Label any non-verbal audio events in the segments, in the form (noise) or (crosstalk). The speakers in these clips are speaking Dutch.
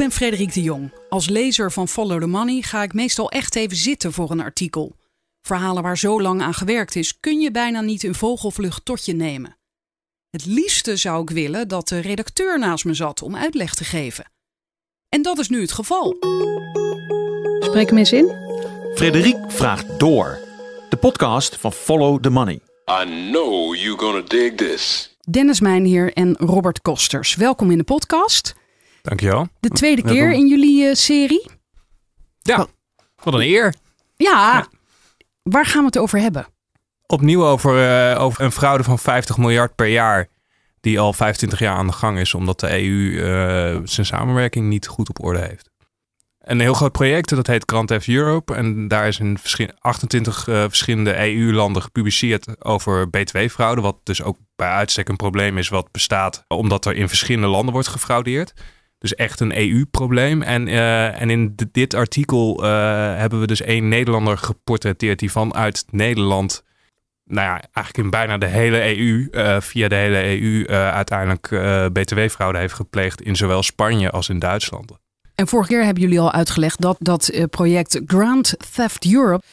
ben Frederik de Jong. Als lezer van Follow the Money ga ik meestal echt even zitten voor een artikel. Verhalen waar zo lang aan gewerkt is, kun je bijna niet in vogelvlucht tot je nemen. Het liefste zou ik willen dat de redacteur naast me zat om uitleg te geven. En dat is nu het geval. Spreek hem eens in. Frederik vraagt door. De podcast van Follow the Money. I know you're gonna dig this. Dennis Mijn hier en Robert Kosters. Welkom in de podcast. Dankjewel. De tweede keer in jullie eh, serie. Ja, oh. wat een eer. Ja, waar gaan we het over hebben? Opnieuw over, eh, over een fraude van 50 miljard per jaar. Die al 25 jaar aan de gang is, omdat de EU eh, zijn samenwerking niet goed op orde heeft. Een heel groot project, dat heet Grand Theft Europe. En daar is in 28 verschillende EU-landen gepubliceerd over B2-fraude. Wat dus ook bij uitstek een probleem is wat bestaat, omdat er in verschillende landen wordt gefraudeerd. Dus echt een EU-probleem. En, eh, en in dit artikel eh, hebben we dus één Nederlander geportretteerd die vanuit Nederland, nou ja, eigenlijk in bijna de hele EU, eh, via de hele EU uiteindelijk BTW-fraude heeft gepleegd in zowel Spanje als in Duitsland. En vorige keer hebben jullie al uitgelegd dat dat project Grand Theft Europe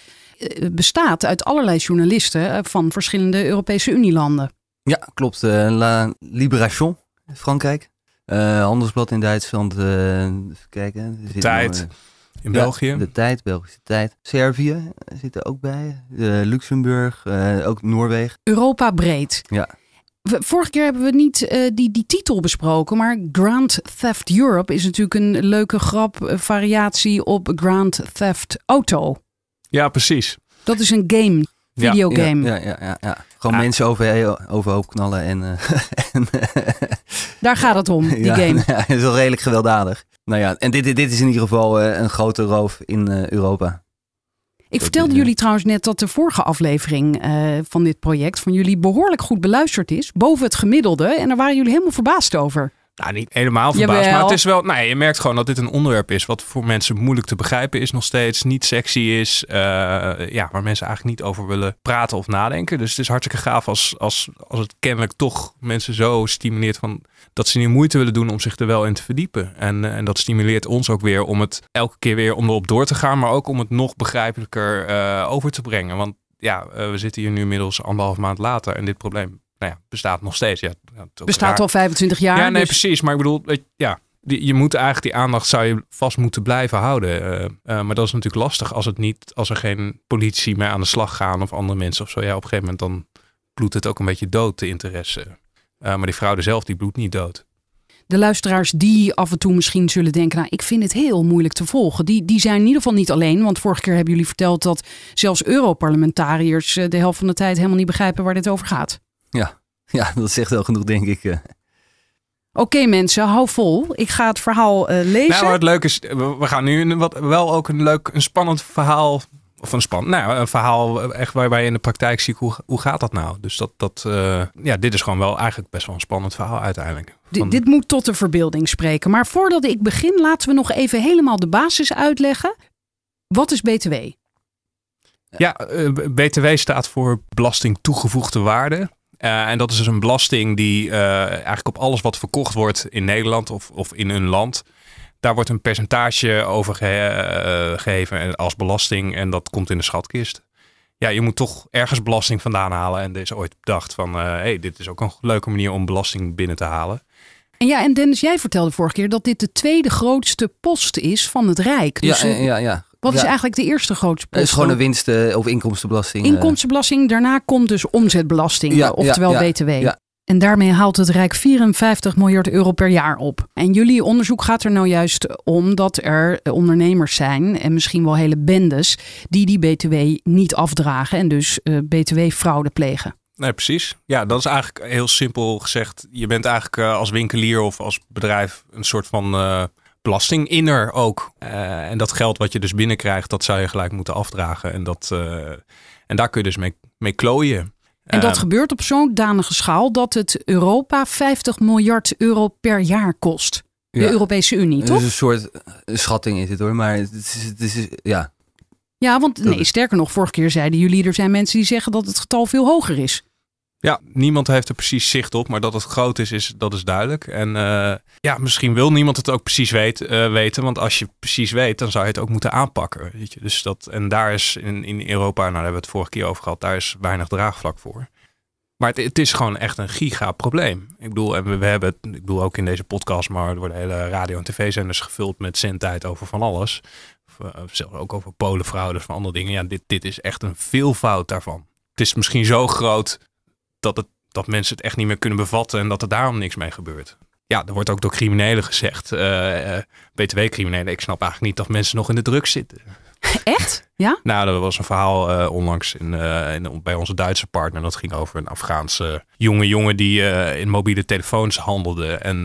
bestaat uit allerlei journalisten van verschillende Europese Unielanden. Ja, klopt. La Libération, Frankrijk uh, Handelsblad in Duitsland. Eh, kijken. tijd. Eh, in België. De tijd, Belgische tijd. Servië zit er ook bij. Luxemburg, ook Noorwegen. Europa breed. Ja. Vorige keer hebben we niet die, die titel besproken, maar Grand Theft Europe is natuurlijk een leuke grap variatie op Grand Theft Auto. Ja, precies. Dat is een game, videogame. ja, ja, ja, ja. Gewoon mensen over, eh, overhoop knallen en... Eh, (laughs) eh, daar gaat het om, die ja, game. (laughs) Ja, het is wel redelijk gewelddadig. Nou ja, en dit, dit is in ieder geval een grote roof in Europa. Ik vertelde jullie trouwens net dat de vorige aflevering van dit project van jullie behoorlijk goed beluisterd is. Boven het gemiddelde. En daar waren jullie helemaal verbaasd over. Nou, niet helemaal verbaasd. Maar het is wel. Nee, je merkt gewoon dat dit een onderwerp is. Wat voor mensen moeilijk te begrijpen is nog steeds. Niet sexy is. Eh, ja, waar mensen eigenlijk niet over willen praten of nadenken. Dus het is hartstikke gaaf als, als, als het kennelijk toch mensen zo stimuleert. Van, dat ze nu moeite willen doen om zich er wel in te verdiepen. En, eh, en dat stimuleert ons ook weer om het elke keer weer om erop door te gaan. Maar ook om het nog begrijpelijker eh, over te brengen. Want ja, we zitten hier nu inmiddels anderhalf maand later. En dit probleem nou ja, bestaat nog steeds. Ja, bestaat al 25 jaar. Ja, nee, dus- precies. Maar ik bedoel, ja, je moet eigenlijk die aandacht zou je vast moeten blijven houden. Eh, eh, maar dat is natuurlijk lastig als het niet, als er geen politie meer aan de slag gaan of andere mensen of zo. Ja, op een gegeven moment dan bloedt het ook een beetje dood, de interesse. Eh, maar die fraude zelf, die bloedt niet dood. De luisteraars die af en toe misschien zullen denken, nou ik vind het heel moeilijk te volgen. Die, die zijn in ieder geval niet alleen. Want vorige keer hebben jullie verteld dat zelfs Europarlementariërs de helft van de tijd helemaal niet begrijpen waar dit over gaat. Ja, ja dat zegt wel genoeg, denk ik. Eh. Oké mensen, hou vol. Ik ga het verhaal eh, lezen. Nou, wat leuk is, we gaan nu een, wat, wel ook een leuk, een spannend verhaal. Of een spannend, nou, een verhaal eh, echt waarbij je in de praktijk ziet hoe, hoe gaat dat nou. Dus dat, dat ja, dit is gewoon wel eigenlijk best wel een spannend verhaal uiteindelijk. Dit moet tot de verbeelding spreken. Maar voordat ik begin, laten we nog even helemaal de basis uitleggen. Wat is BTW? Ja, BTW staat voor belasting toegevoegde waarde. Eh, en dat is dus een belasting die eh, eigenlijk op alles wat verkocht wordt in Nederland of, of in een land. Daar wordt een percentage over eh, gegeven als belasting en dat komt in de schatkist. Ja, je moet toch ergens belasting vandaan halen. En er is ooit bedacht van, hé, hey, dit is ook een leuke manier om belasting binnen te halen. En ja, en Dennis, jij vertelde vorige keer dat dit de tweede grootste post is van het Rijk. Dus ja, ja, ja, wat is eigenlijk de eerste grootste post? Eh, is gewoon een winsten- eh, of inkomstenbelasting. Eh. Inkomstenbelasting, daarna komt dus omzetbelasting, ja, oftewel BTW. En daarmee haalt het Rijk 54 miljard euro per jaar op. En jullie onderzoek gaat er nou juist om dat er ondernemers zijn, en misschien wel hele bendes, die die BTW niet afdragen en dus BTW-fraude plegen. Nee, precies. Ja, dat is eigenlijk heel simpel gezegd. Je bent eigenlijk als winkelier of als bedrijf een soort van belasting er ook. Eh, en dat geld wat je dus binnenkrijgt, dat zou je gelijk moeten afdragen. En, dat, eh, en daar kun je dus mee, mee klooien. En dat eh, gebeurt op zo'n danige schaal dat het Europa 50 miljard euro per jaar kost. De Europese Unie, toch? is een soort schatting is het hoor, maar het is, het is ja. Ja, want nee, sterker nog, vorige keer zeiden jullie, er zijn mensen die zeggen dat het getal veel hoger is. Ja, niemand heeft er precies zicht op, maar dat het groot is, is dat is duidelijk. En eh, ja, misschien wil niemand het ook precies weet, eh, weten, want als je precies weet, dan zou je het ook moeten aanpakken. Weet je? Dus dat, en daar is in, in Europa, nou, daar hebben we het vorige keer over gehad, daar is weinig draagvlak voor. Maar het, het is gewoon echt een gigaprobleem. Ik bedoel, en we, hebben het, ik bedoel ook in deze podcast, maar er worden hele radio- en tv-zenders gevuld met zendtijd over van alles. Of, eh, zelfs ook over polenfraudes van andere dingen. Ja, dit, dit is echt een veelvoud daarvan. Het is misschien zo groot dat, het, dat mensen het echt niet meer kunnen bevatten en dat er daarom niks mee gebeurt. Ja, er wordt ook door criminelen gezegd, eh, eh, BTW-criminelen, ik snap eigenlijk niet dat mensen nog in de drugs zitten. (laughs) Echt? Ja? nou, er was een verhaal eh, onlangs in, in, bij onze Duitse partner. Dat ging over een Afghaanse jonge jongen die in mobiele telefoons handelde. En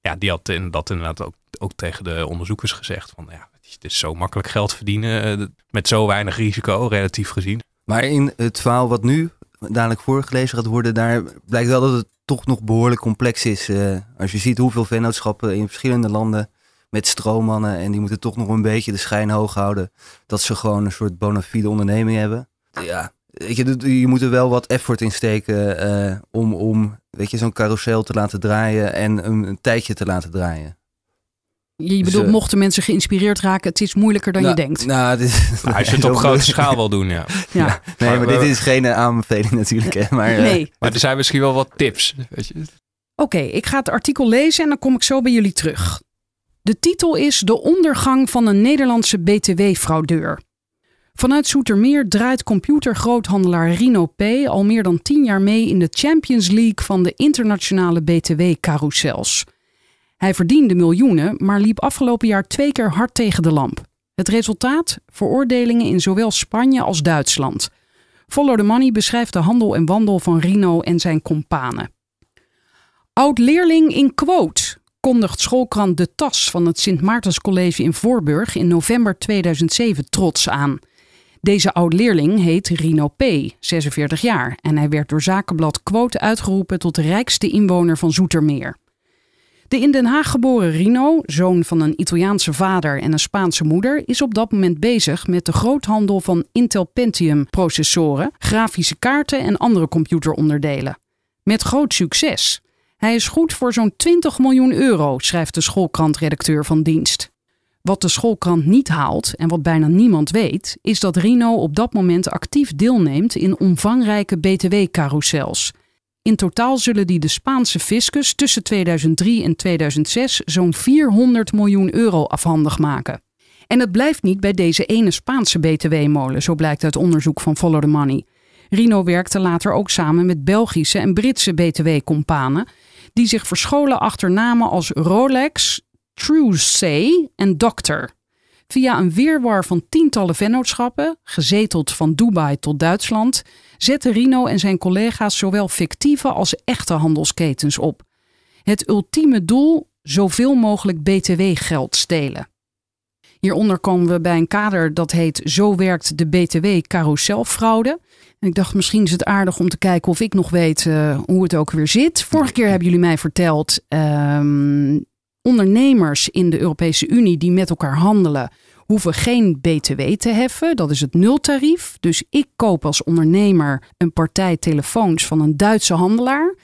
ja, die had in, dat inderdaad ook, ook tegen de onderzoekers gezegd. Van ja, het is zo makkelijk geld verdienen met zo weinig risico, relatief gezien. Maar in het verhaal wat nu dadelijk voorgelezen gaat worden, daar blijkt wel dat het toch nog behoorlijk complex is. Eh, als je ziet hoeveel vennootschappen in verschillende landen met stroommannen en die moeten toch nog een beetje de schijn hoog houden dat ze gewoon een soort bona fide onderneming hebben. Ja, weet je, je moet er wel wat effort in steken eh, om, om weet je, zo'n carousel te laten draaien en een, een tijdje te laten draaien. Je dus, bedoelt, eh, mochten mensen geïnspireerd raken, het is moeilijker dan je nou, denkt. Nou, dit is, nou, als je (laughs) het op grote schaal wil doen, ja. ja. (laughs) Nee, maar, dit is geen aanbeveling natuurlijk. Hè. Maar, eh, nee. maar er zijn misschien wel wat tips. Weet je. Oké, ik ga het artikel lezen en dan kom ik zo bij jullie terug. De titel is De ondergang van een Nederlandse BTW-fraudeur. Vanuit Soetermeer draait computergroothandelaar Rino P. al meer dan tien jaar mee in de Champions League van de internationale BTW-carousels. Hij verdiende miljoenen, maar liep afgelopen jaar twee keer hard tegen de lamp. Het resultaat? Veroordelingen in zowel Spanje als Duitsland. Follow the Money beschrijft de handel en wandel van Rino en zijn kompanen. Oud-leerling in quote kondigt schoolkrant De Tas van het Sint Maartenscollege in Voorburg in november 2007 trots aan. Deze oud-leerling heet Rino P., 46 jaar, en hij werd door Zakenblad Quote uitgeroepen tot de rijkste inwoner van Zoetermeer. De in Den Haag geboren Rino, zoon van een Italiaanse vader en een Spaanse moeder, is op dat moment bezig met de groothandel van Intel Pentium processoren, grafische kaarten en andere computeronderdelen. Met groot succes. Hij is goed voor zo'n 20 miljoen euro, schrijft de schoolkrant-redacteur van dienst. Wat de schoolkrant niet haalt en wat bijna niemand weet, is dat Rino op dat moment actief deelneemt in omvangrijke btw-carousels. In totaal zullen die de Spaanse fiscus tussen 2003 en 2006 zo'n 400 miljoen euro afhandig maken. En het blijft niet bij deze ene Spaanse BTW-molen, zo blijkt uit onderzoek van Follow the Money. Rino werkte later ook samen met Belgische en Britse BTW-companen, die zich verscholen achter namen als Rolex, True Say en Doctor. Via een weerwar van tientallen vennootschappen, gezeteld van Dubai tot Duitsland, zetten Rino en zijn collega's zowel fictieve als echte handelsketens op. Het ultieme doel: zoveel mogelijk BTW-geld stelen. Hieronder komen we bij een kader dat heet Zo werkt de BTW-carouselfraude. ik dacht, misschien is het aardig om te kijken of ik nog weet eh, hoe het ook weer zit. Vorige keer hebben jullie mij verteld ehm, ondernemers in de Europese Unie die met elkaar handelen, hoeven geen BTW te heffen. Dat is het nultarief. Dus ik koop als ondernemer een partij telefoons van een Duitse handelaar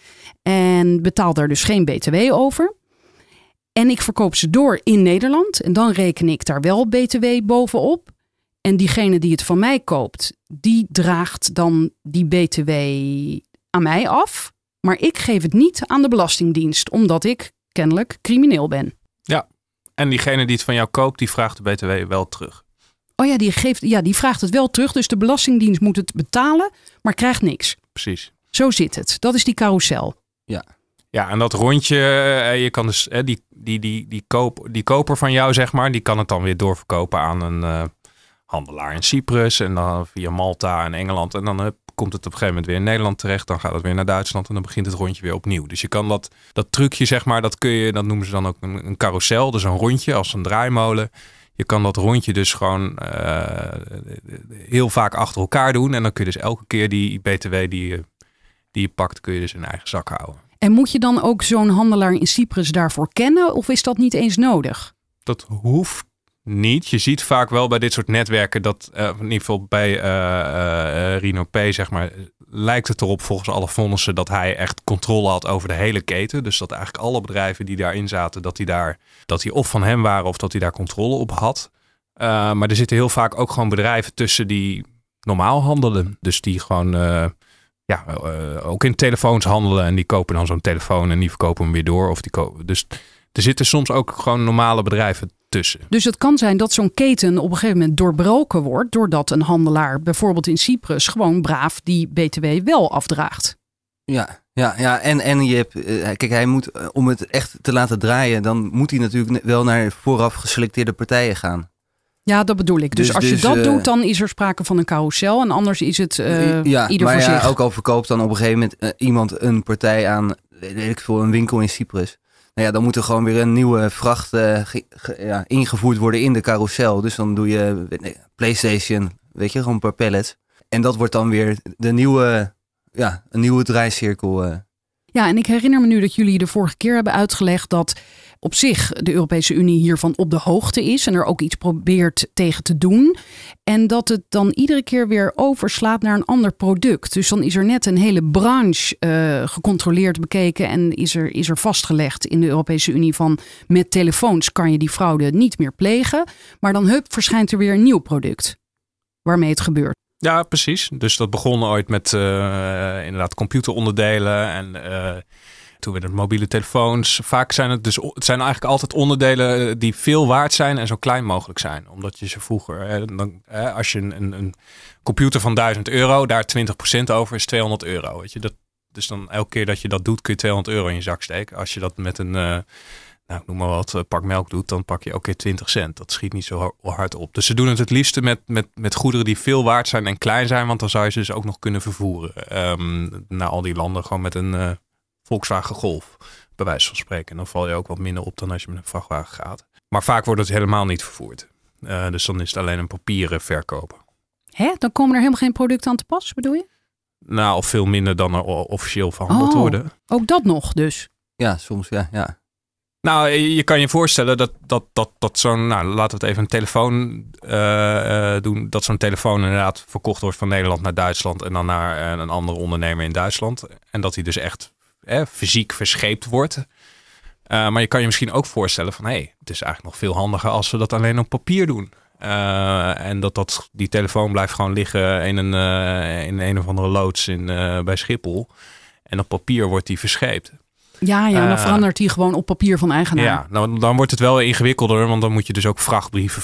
en betaal daar dus geen BTW over. En ik verkoop ze door in Nederland en dan reken ik daar wel BTW bovenop. En diegene die het van mij koopt, die draagt dan die BTW aan mij af. Maar ik geef het niet aan de Belastingdienst, omdat ik kennelijk crimineel ben. Ja, en diegene die het van jou koopt, die vraagt de BTW wel terug. Oh ja, die, geeft, ja, die vraagt het wel terug. Dus de Belastingdienst moet het betalen, maar krijgt niks. Precies. Zo zit het. Dat is die carousel. Ja. Ja, en dat rondje, eh, je kan dus, eh, die, die, die, die, koop, die koper van jou, zeg maar, die kan het dan weer doorverkopen aan een eh, handelaar in Cyprus en dan via Malta en Engeland. En dan heb komt het op een gegeven moment weer in Nederland terecht. Dan gaat het weer naar Duitsland en dan begint het rondje weer opnieuw. Dus je kan dat, dat trucje, zeg maar, dat kun je, dat noemen ze dan ook een, een carousel. Dus een rondje als een draaimolen. Je kan dat rondje dus gewoon eh, heel vaak achter elkaar doen. En dan kun je dus elke keer die BTW die je, die je pakt, kun je dus in eigen zak houden. En moet je dan ook zo'n handelaar in Cyprus daarvoor kennen? Of is dat niet eens nodig? Dat hoeft niet. Je ziet vaak wel bij dit soort netwerken dat, uh, in ieder geval bij eh, eh, Rino P, zeg maar, lijkt het erop volgens alle vonnissen dat hij echt controle had over de hele keten. Dus dat eigenlijk alle bedrijven die daarin zaten, dat die daar, dat die of van hem waren of dat hij daar controle op had. maar er zitten heel vaak ook gewoon bedrijven tussen die normaal handelen. Dus die gewoon ja, ook in telefoons handelen. En die kopen dan zo'n telefoon en die verkopen hem weer door. Of die dus er zitten soms ook gewoon normale bedrijven dus het kan zijn dat zo'n keten op een gegeven moment doorbroken wordt. doordat een handelaar bijvoorbeeld in Cyprus gewoon braaf die BTW wel afdraagt. Ja, ja, ja. En, en je hebt, eh, kijk, hij moet, eh, om het echt te laten draaien, dan moet hij natuurlijk wel naar vooraf geselecteerde partijen gaan. Ja, dat bedoel ik. Dus, dus als je dus, dat eh, doet, dan is er sprake van een carousel. En anders is het uh, ja, ieder maar voor ja, Ook al verkoopt dan op een gegeven moment iemand een partij aan, weet een winkel in Cyprus. Nou ja, dan moet er gewoon weer een nieuwe vracht eh, ja, ingevoerd worden in de carousel. Dus dan doe je PlayStation, weet je, gewoon per pallet. En dat wordt dan weer de nieuwe, ja, een nieuwe draaicirkel. Eh. Ja, en ik herinner me nu dat jullie de vorige keer hebben uitgelegd dat op zich de Europese Unie hiervan op de hoogte is en er ook iets probeert tegen te doen. En dat het dan iedere keer weer overslaat naar een ander product. Dus dan is er net een hele branche eh, gecontroleerd, bekeken en is er, is er vastgelegd in de Europese Unie van met telefoons kan je die fraude niet meer plegen. Maar dan hup, verschijnt er weer een nieuw product waarmee het gebeurt. Ja, precies. Dus dat begon ooit met eh, inderdaad computeronderdelen en... Eh, toen werden het mobiele telefoons. Vaak zijn het dus het zijn eigenlijk altijd onderdelen eh, die veel waard zijn en zo klein mogelijk zijn. Omdat je ze vroeger, hè, dan, hè, als je een, een, computer van 1000 euro, daar 20% over is 200 euro. Weet je? Dat, dus dan elke keer dat je dat doet, kun je 200 euro in je zak steken. Als je dat met een, uh, nou, noem maar wat, eh, pak melk doet, dan pak je ook keer 20 cent. Dat schiet niet zo hard op. Dus ze doen het het liefste met, met, met goederen die veel waard zijn en klein zijn. Want dan zou je ze dus ook nog kunnen vervoeren um, naar al die landen. Gewoon met een, Volkswagen Golf, bij wijze van spreken. dan val je ook wat minder op dan als je met een vrachtwagen gaat. Maar vaak wordt het helemaal niet vervoerd. Eh, dus dan is het alleen een papieren verkopen. Hè? Dan komen er helemaal geen producten aan te pas, bedoel je? Nou, of veel minder dan er officieel verhandeld oh, worden. Ook dat nog dus? Ja, soms ja, ja. Nou, je kan je voorstellen dat, dat, dat, dat zo'n, nou, laten we het even een telefoon eh, eh, doen, dat zo'n telefoon inderdaad verkocht wordt van Nederland naar Duitsland en dan naar een andere ondernemer in Duitsland. En dat hij dus echt fysiek verscheept wordt. Eh, maar je kan je misschien ook voorstellen van hé, hey, het is eigenlijk nog veel handiger als we dat alleen op papier doen. Eh, en dat, dat die telefoon blijft gewoon liggen in een, eh, in een of andere loods in, bij Schiphol. En op papier wordt die verscheept. Ja, ja, dan verandert die gewoon op papier van eigenaar. Ja, nou, dan wordt het wel ingewikkelder, want dan moet je dus ook vrachtbrieven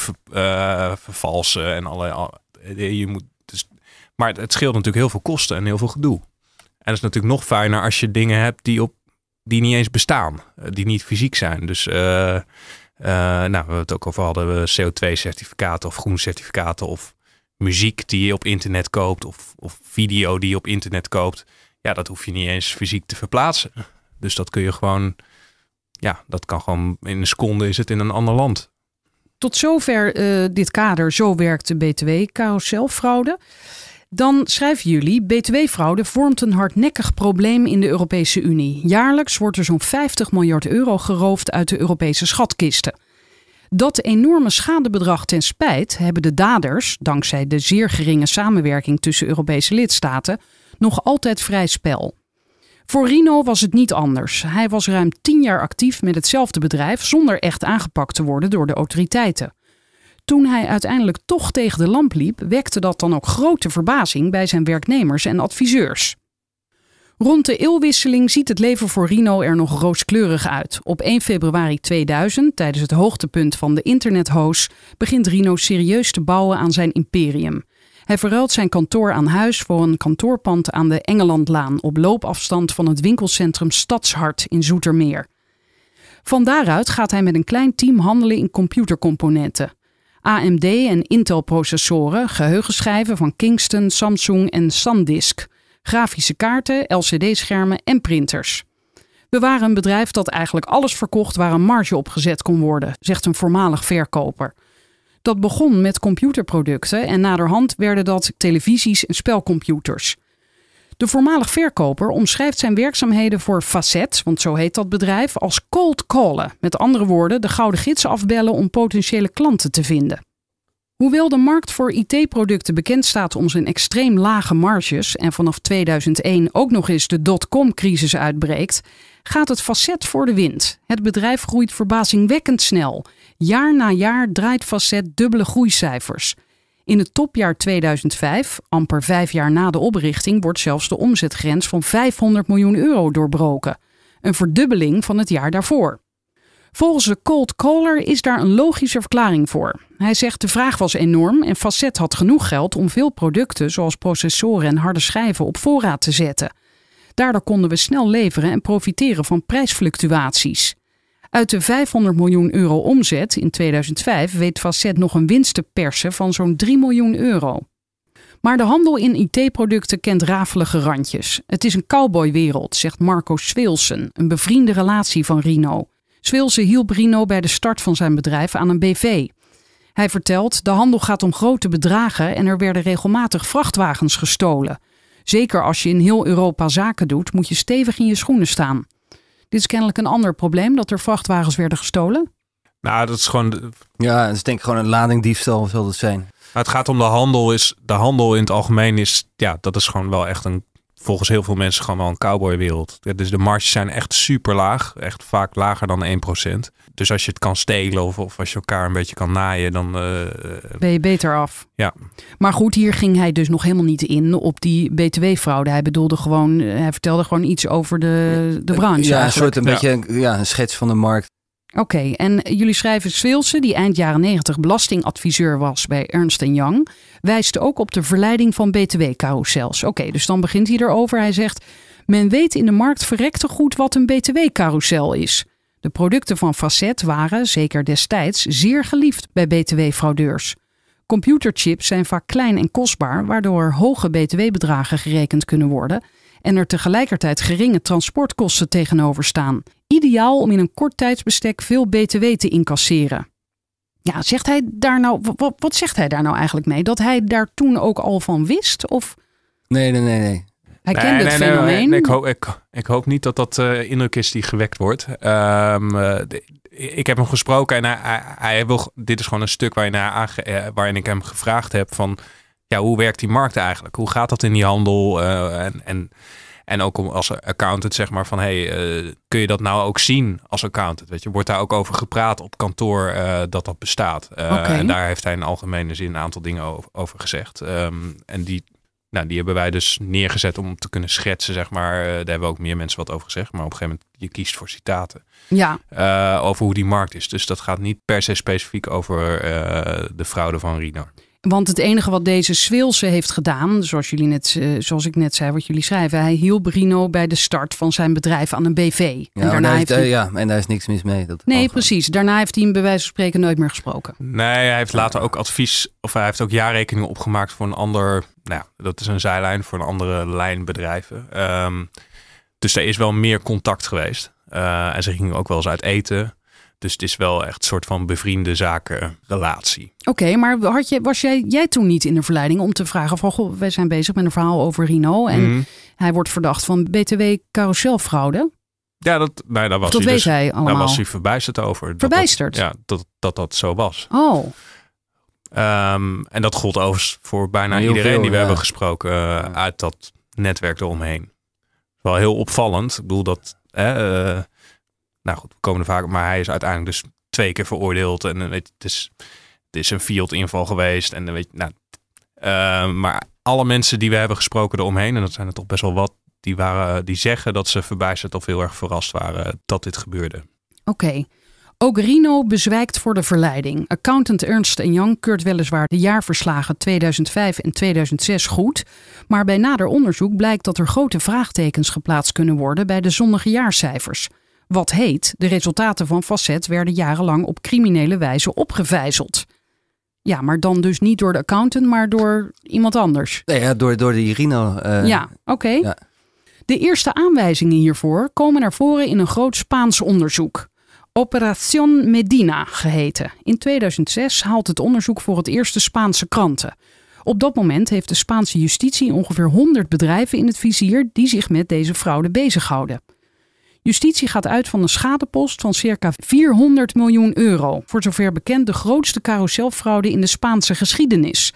vervalsen en alle. je moet, dus, maar het scheelt natuurlijk heel veel kosten en heel veel gedoe. En dat is natuurlijk nog fijner als je dingen hebt die, op, die niet eens bestaan, eh, die niet fysiek zijn. Dus eh, eh, nou, we hebben het ook over hadden we CO2-certificaten of groen certificaten of muziek die je op internet koopt of, of video die je op internet koopt. Ja, dat hoef je niet eens fysiek te verplaatsen. Dus dat kun je gewoon, ja, dat kan gewoon in een seconde is het in een ander land. Tot zover dit kader. Zo werkt de btw zelf fraude. Dan schrijven jullie: BTW-fraude vormt een hardnekkig probleem in de Europese Unie. Jaarlijks wordt er zo'n 50 miljard euro geroofd uit de Europese schatkisten. Dat enorme schadebedrag ten spijt hebben de daders, dankzij de zeer geringe samenwerking tussen Europese lidstaten, nog altijd vrij spel. Voor Rino was het niet anders. Hij was ruim tien jaar actief met hetzelfde bedrijf zonder echt aangepakt te worden door de autoriteiten. Toen hij uiteindelijk toch tegen de lamp liep, wekte dat dan ook grote verbazing bij zijn werknemers en adviseurs. Rond de eeuwwisseling ziet het leven voor Rino er nog rooskleurig uit. Op 1 februari 2000, tijdens het hoogtepunt van de internethoos, begint Rino serieus te bouwen aan zijn imperium. Hij verruilt zijn kantoor aan huis voor een kantoorpand aan de Engelandlaan op loopafstand van het winkelcentrum Stadshart in Zoetermeer. Van daaruit gaat hij met een klein team handelen in computercomponenten. AMD en Intel processoren, geheugenschijven van Kingston, Samsung en SanDisk, grafische kaarten, LCD-schermen en printers. We waren een bedrijf dat eigenlijk alles verkocht waar een marge op gezet kon worden, zegt een voormalig verkoper. Dat begon met computerproducten en naderhand werden dat televisies en spelcomputers. De voormalig verkoper omschrijft zijn werkzaamheden voor Facet, want zo heet dat bedrijf, als cold callen. Met andere woorden, de gouden gids afbellen om potentiële klanten te vinden. Hoewel de markt voor IT-producten bekend staat om zijn extreem lage marges en vanaf 2001 ook nog eens de dotcom-crisis uitbreekt, gaat het facet voor de wind. Het bedrijf groeit verbazingwekkend snel. Jaar na jaar draait facet dubbele groeicijfers. In het topjaar 2005, amper vijf jaar na de oprichting, wordt zelfs de omzetgrens van 500 miljoen euro doorbroken. Een verdubbeling van het jaar daarvoor. Volgens de cold caller is daar een logische verklaring voor. Hij zegt de vraag was enorm en Facet had genoeg geld om veel producten zoals processoren en harde schijven op voorraad te zetten. Daardoor konden we snel leveren en profiteren van prijsfluctuaties. Uit de 500 miljoen euro omzet in 2005 weet Facet nog een winst te persen van zo'n 3 miljoen euro. Maar de handel in IT-producten kent rafelige randjes. Het is een cowboywereld, zegt Marco Swilsen, een bevriende relatie van Rino. Swilsen hielp Rino bij de start van zijn bedrijf aan een BV. Hij vertelt: de handel gaat om grote bedragen en er werden regelmatig vrachtwagens gestolen. Zeker als je in heel Europa zaken doet, moet je stevig in je schoenen staan. Dit is kennelijk een ander probleem, dat er vrachtwagens werden gestolen. Nou, dat is gewoon... Ja, dat is denk ik gewoon een ladingdiefstal zal dat zijn. het gaat om de handel. Is, de handel in het algemeen is, ja, dat is gewoon wel echt een volgens heel veel mensen gewoon wel een cowboywereld. Dus de marges zijn echt super laag. Echt vaak lager dan 1%. Dus als je het kan stelen of, als je elkaar een beetje kan naaien, dan... Eh, eh, ben je beter af. Ja. Maar goed, hier ging hij dus nog helemaal niet in op die btw-fraude. Hij bedoelde gewoon, eh, hij vertelde gewoon iets over de, de branche Ja, een soort een beetje ja, een schets van de markt Oké, en jullie schrijven Swilse, die eind jaren negentig belastingadviseur was bij Ernst Young, wijst ook op de verleiding van BTW-carousels. Oké, dus dan begint hij erover. Hij zegt: Men weet in de markt verrekte goed wat een BTW-carousel is. De producten van Facet waren, zeker destijds, zeer geliefd bij BTW-fraudeurs. Computerchips zijn vaak klein en kostbaar, waardoor hoge BTW-bedragen gerekend kunnen worden en er tegelijkertijd geringe transportkosten tegenover staan. Ideaal om in een kort tijdsbestek veel BTW te incasseren. Ja, zegt hij daar nou, wat, zegt hij daar nou eigenlijk mee? Dat hij daar toen ook al van wist? Of? Nee, nee, nee, nee. Hij kent het fenomeen. ik, hoop, ik, hoop niet dat dat uh, indruk is die gewekt wordt. Ehm, eh, ik heb hem gesproken en hij, hij, wil, dit is gewoon een stuk waarin, eh, waarin ik hem gevraagd heb van ja, hoe werkt die markt eigenlijk? Hoe gaat dat in die handel? en, en en ook om als accountant zeg maar van hey, eh, kun je dat nou ook zien als accountant? Weet je, wordt daar ook over gepraat op kantoor eh, dat dat bestaat? Uh, En daar heeft hij in algemene zin een aantal dingen over, gezegd. Ehm, en die, nou, die hebben wij dus neergezet om te kunnen schetsen, zeg maar. daar hebben ook meer mensen wat over gezegd. Maar op een gegeven moment, je kiest voor citaten. Ja. over hoe die markt is. Dus dat gaat niet per se specifiek over de fraude van Rino. Want het enige wat deze Swilse heeft gedaan, zoals, jullie net, eh, zoals ik net zei, wat jullie schrijven, hij hielp Rino bij de start van zijn bedrijf aan een BV. en, daarna heeft, hij... ja, en daar is niks mis mee. nee, precies. Daarna heeft hij hem bij wijze van spreken nooit meer gesproken. Nee, hij heeft later ook advies, of hij heeft ook jaarrekeningen opgemaakt voor een ander, nou dat is een zijlijn voor een andere lijn bedrijven. Ehm, dus er is wel meer contact geweest. Eh, en ze gingen ook wel eens uit eten. Dus het is wel echt een soort van bevriende zakenrelatie. Oké, maar had je, was jij, jij toen niet in de verleiding om te vragen van... Goh, wij zijn bezig met een verhaal over Rino en mhm. hij wordt verdacht van btw-carouselfraude? Ja, dat, nee, nou, daar was dat hij weet dus- hij allemaal. Daar was hij verbijsterd over. Verbijsterd? Dat, ja, dat, dat dat zo was. Oh. Ehm, en dat gold overigens voor bijna iedereen die we hebben gesproken eh, uit dat netwerk eromheen. Wel heel opvallend. Ik bedoel dat... Eh, nou goed, we komen er vaak. Maar hij is uiteindelijk dus twee keer veroordeeld. En eh, weet je, het, is, het is een field inval geweest. En eh, weet je, nou, eh, maar alle mensen die we hebben gesproken eromheen, en dat zijn er toch best wel wat, die, waren, die zeggen dat ze verbijsterd of heel erg verrast waren dat dit gebeurde. Oké. Ook Rino bezwijkt voor de verleiding. Accountant Ernst Young keurt weliswaar de jaarverslagen 2005 en 2006 goed, maar bij nader onderzoek blijkt dat er grote vraagtekens geplaatst kunnen worden bij de zondige jaarcijfers. Wat heet, de resultaten van Facet werden jarenlang op criminele wijze opgevijzeld. Ja, maar dan dus niet door de accountant, maar door iemand anders. Nee, ja, door, door de Irino. Eh, ja, oké. Ja. De eerste aanwijzingen hiervoor komen naar voren in een groot Spaans onderzoek. Operación Medina geheten. In 2006 haalt het onderzoek voor het eerst de Spaanse kranten. Op dat moment heeft de Spaanse justitie ongeveer 100 bedrijven in het vizier die zich met deze fraude bezighouden. Justitie gaat uit van een schadepost van circa 400 miljoen euro. Voor zover bekend de grootste carouselfraude in de Spaanse geschiedenis.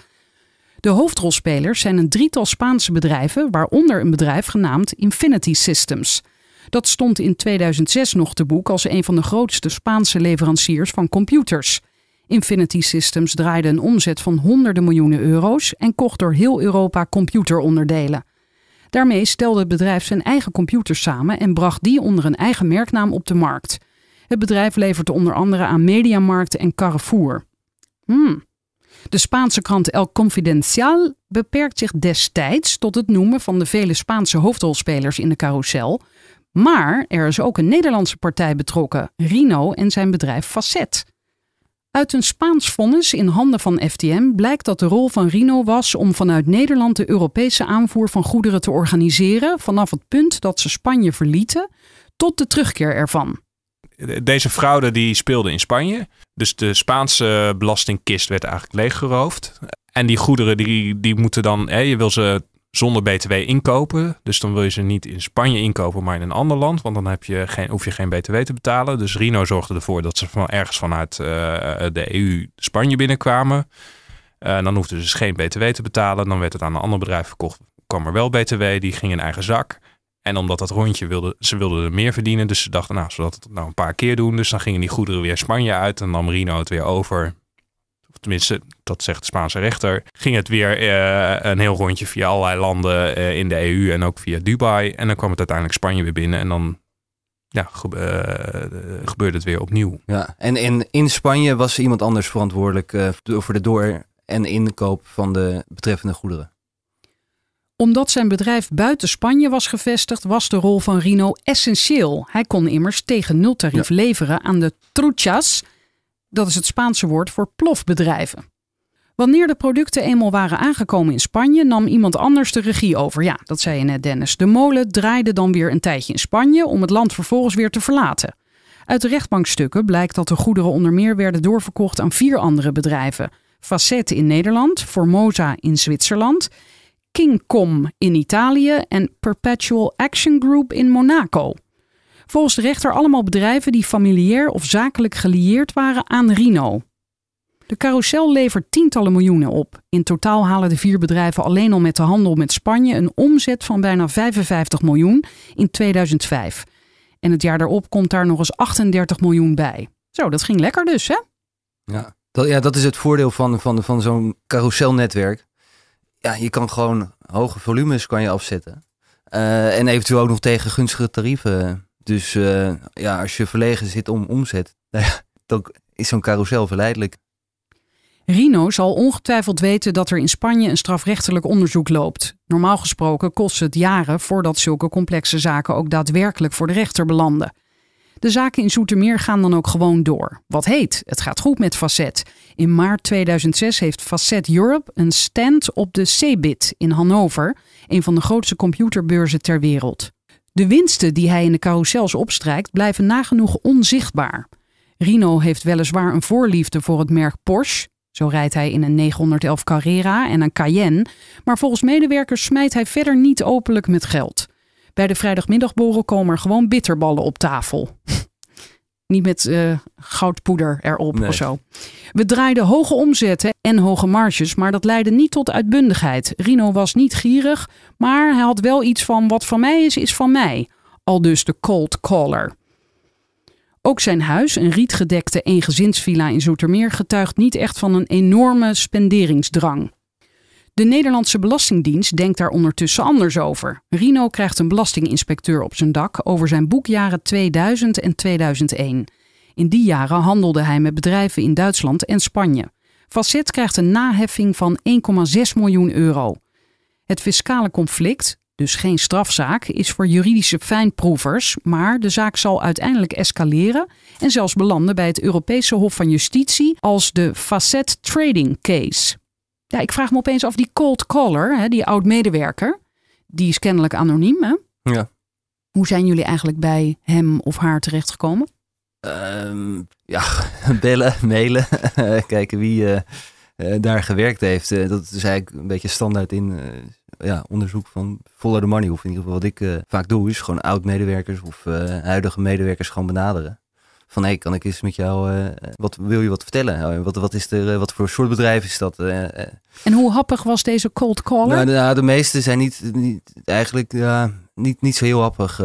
De hoofdrolspelers zijn een drietal Spaanse bedrijven, waaronder een bedrijf genaamd Infinity Systems. Dat stond in 2006 nog te boek als een van de grootste Spaanse leveranciers van computers. Infinity Systems draaide een omzet van honderden miljoenen euro's en kocht door heel Europa computeronderdelen. Daarmee stelde het bedrijf zijn eigen computers samen en bracht die onder een eigen merknaam op de markt. Het bedrijf levert onder andere aan Mediamarkt en Carrefour. Hmm. De Spaanse krant El Confidencial beperkt zich destijds tot het noemen van de vele Spaanse hoofdrolspelers in de carousel. Maar er is ook een Nederlandse partij betrokken, Rino en zijn bedrijf Facet. Uit een Spaans vonnis in handen van FTM blijkt dat de rol van Rino was om vanuit Nederland de Europese aanvoer van goederen te organiseren vanaf het punt dat ze Spanje verlieten tot de terugkeer ervan. Deze fraude die speelde in Spanje. Dus de Spaanse belastingkist werd eigenlijk leeggeroofd. En die goederen die, die moeten dan, hè, je wil ze zonder BTW inkopen. Dus dan wil je ze niet in Spanje inkopen, maar in een ander land. Want dan heb je geen, hoef je geen BTW te betalen. Dus Rino zorgde ervoor dat ze van ergens vanuit eh, de EU Spanje binnenkwamen. Uh, dan hoefden ze dus geen BTW te betalen. Dan werd het aan een ander bedrijf verkocht. Kwam er wel BTW, die ging in eigen zak. En omdat dat rondje wilde, ze wilden er meer verdienen. Dus ze dachten, nou, zodat het nou een paar keer doen. Dus dan gingen die goederen weer Spanje uit. En dan Rino het weer over of tenminste, dat zegt de Spaanse rechter, ging het weer eh, een heel rondje via allerlei landen eh, in de EU en ook via Dubai. En dan kwam het uiteindelijk Spanje weer binnen en dan ja, eh, gebeurde het weer opnieuw. Ja, en, in in Spanje was iemand anders verantwoordelijk voor de door- en inkoop van de betreffende goederen omdat zijn bedrijf buiten Spanje was gevestigd, was de rol van Rino essentieel. Hij kon immers tegen nultarief tarief leveren aan de truchas, dat is het Spaanse woord voor plofbedrijven. Wanneer de producten eenmaal waren aangekomen in Spanje, nam iemand anders de regie over. Ja, dat zei je net, Dennis. De molen draaide dan weer een tijdje in Spanje om het land vervolgens weer te verlaten. Uit de rechtbankstukken blijkt dat de goederen onder meer werden doorverkocht aan vier andere bedrijven: Facet in Nederland, Formosa in Zwitserland, Kingcom in Italië en Perpetual Action Group in Monaco. Volgens de rechter allemaal bedrijven die familiair of zakelijk gelieerd waren aan Rino. De carousel levert tientallen miljoenen op. In totaal halen de vier bedrijven alleen al met de handel met Spanje een omzet van bijna 55 miljoen in 2005. En het jaar daarop komt daar nog eens 38 miljoen bij. Zo, dat ging lekker dus, hè? Ja, dat, ja, dat is het voordeel van, van, van zo'n carouselnetwerk. Ja, je kan gewoon hoge volumes kan je afzetten. Eh, en eventueel ook nog tegen gunstige tarieven eh, dus eh, ja, als je verlegen zit om omzet, (laughs) nou dan is zo'n carousel verleidelijk. Rino zal ongetwijfeld weten dat er in Spanje een strafrechtelijk onderzoek loopt. Normaal gesproken kost het jaren voordat zulke complexe zaken ook daadwerkelijk voor de rechter belanden. De zaken in Zoetermeer gaan dan ook gewoon door. Wat heet, het gaat goed met Facet. In maart 2006 heeft Facet Europe een stand op de CeBIT in Hannover, een van de grootste computerbeurzen ter wereld. De winsten die hij in de carrousel's opstrijkt blijven nagenoeg onzichtbaar. Rino heeft weliswaar een voorliefde voor het merk Porsche. Zo rijdt hij in een 911 Carrera en een Cayenne. Maar volgens medewerkers smijt hij verder niet openlijk met geld. Bij de vrijdagmiddagboren komen er gewoon bitterballen op tafel. Niet met eh, goudpoeder erop of zo. We draaiden hoge omzetten en hoge marges, maar dat leidde niet tot uitbundigheid. Rino was niet gierig, maar hij had wel iets van wat van mij is, is van mij. Al dus de cold caller. Ook zijn huis, een rietgedekte eengezinsvilla in Zoetermeer, getuigt niet echt van een enorme spenderingsdrang. De Nederlandse Belastingdienst denkt daar ondertussen anders over. Rino krijgt een belastinginspecteur op zijn dak over zijn boekjaren 2000 en 2001. In die jaren handelde hij met bedrijven in Duitsland en Spanje. Facet krijgt een naheffing van 1,6 miljoen euro. Het fiscale conflict, dus geen strafzaak, is voor juridische fijnproevers, maar de zaak zal uiteindelijk escaleren en zelfs belanden bij het Europese Hof van Justitie als de Facet Trading Case ja, ik vraag me opeens af die cold caller, hè, die oud-medewerker, die is kennelijk anoniem. Ja. Hoe zijn jullie eigenlijk bij hem of haar terechtgekomen? Um, ja, (laughs) bellen, mailen, (laughs) kijken wie eh, eh, daar gewerkt heeft. Eh, dat is eigenlijk een beetje standaard in ja, onderzoek van follow the money. Of in ieder geval wat ik vaak doe, is gewoon oud-medewerkers of huidige medewerkers gewoon benaderen van hé, kan ik eens met jou, eh, wat wil je wat vertellen? Oh, wat, wat, is er, eh, wat voor soort bedrijf is dat? Eh, en hoe happig was deze cold caller? Nou, nou de meeste zijn niet, niet eigenlijk niet, niet zo heel happig.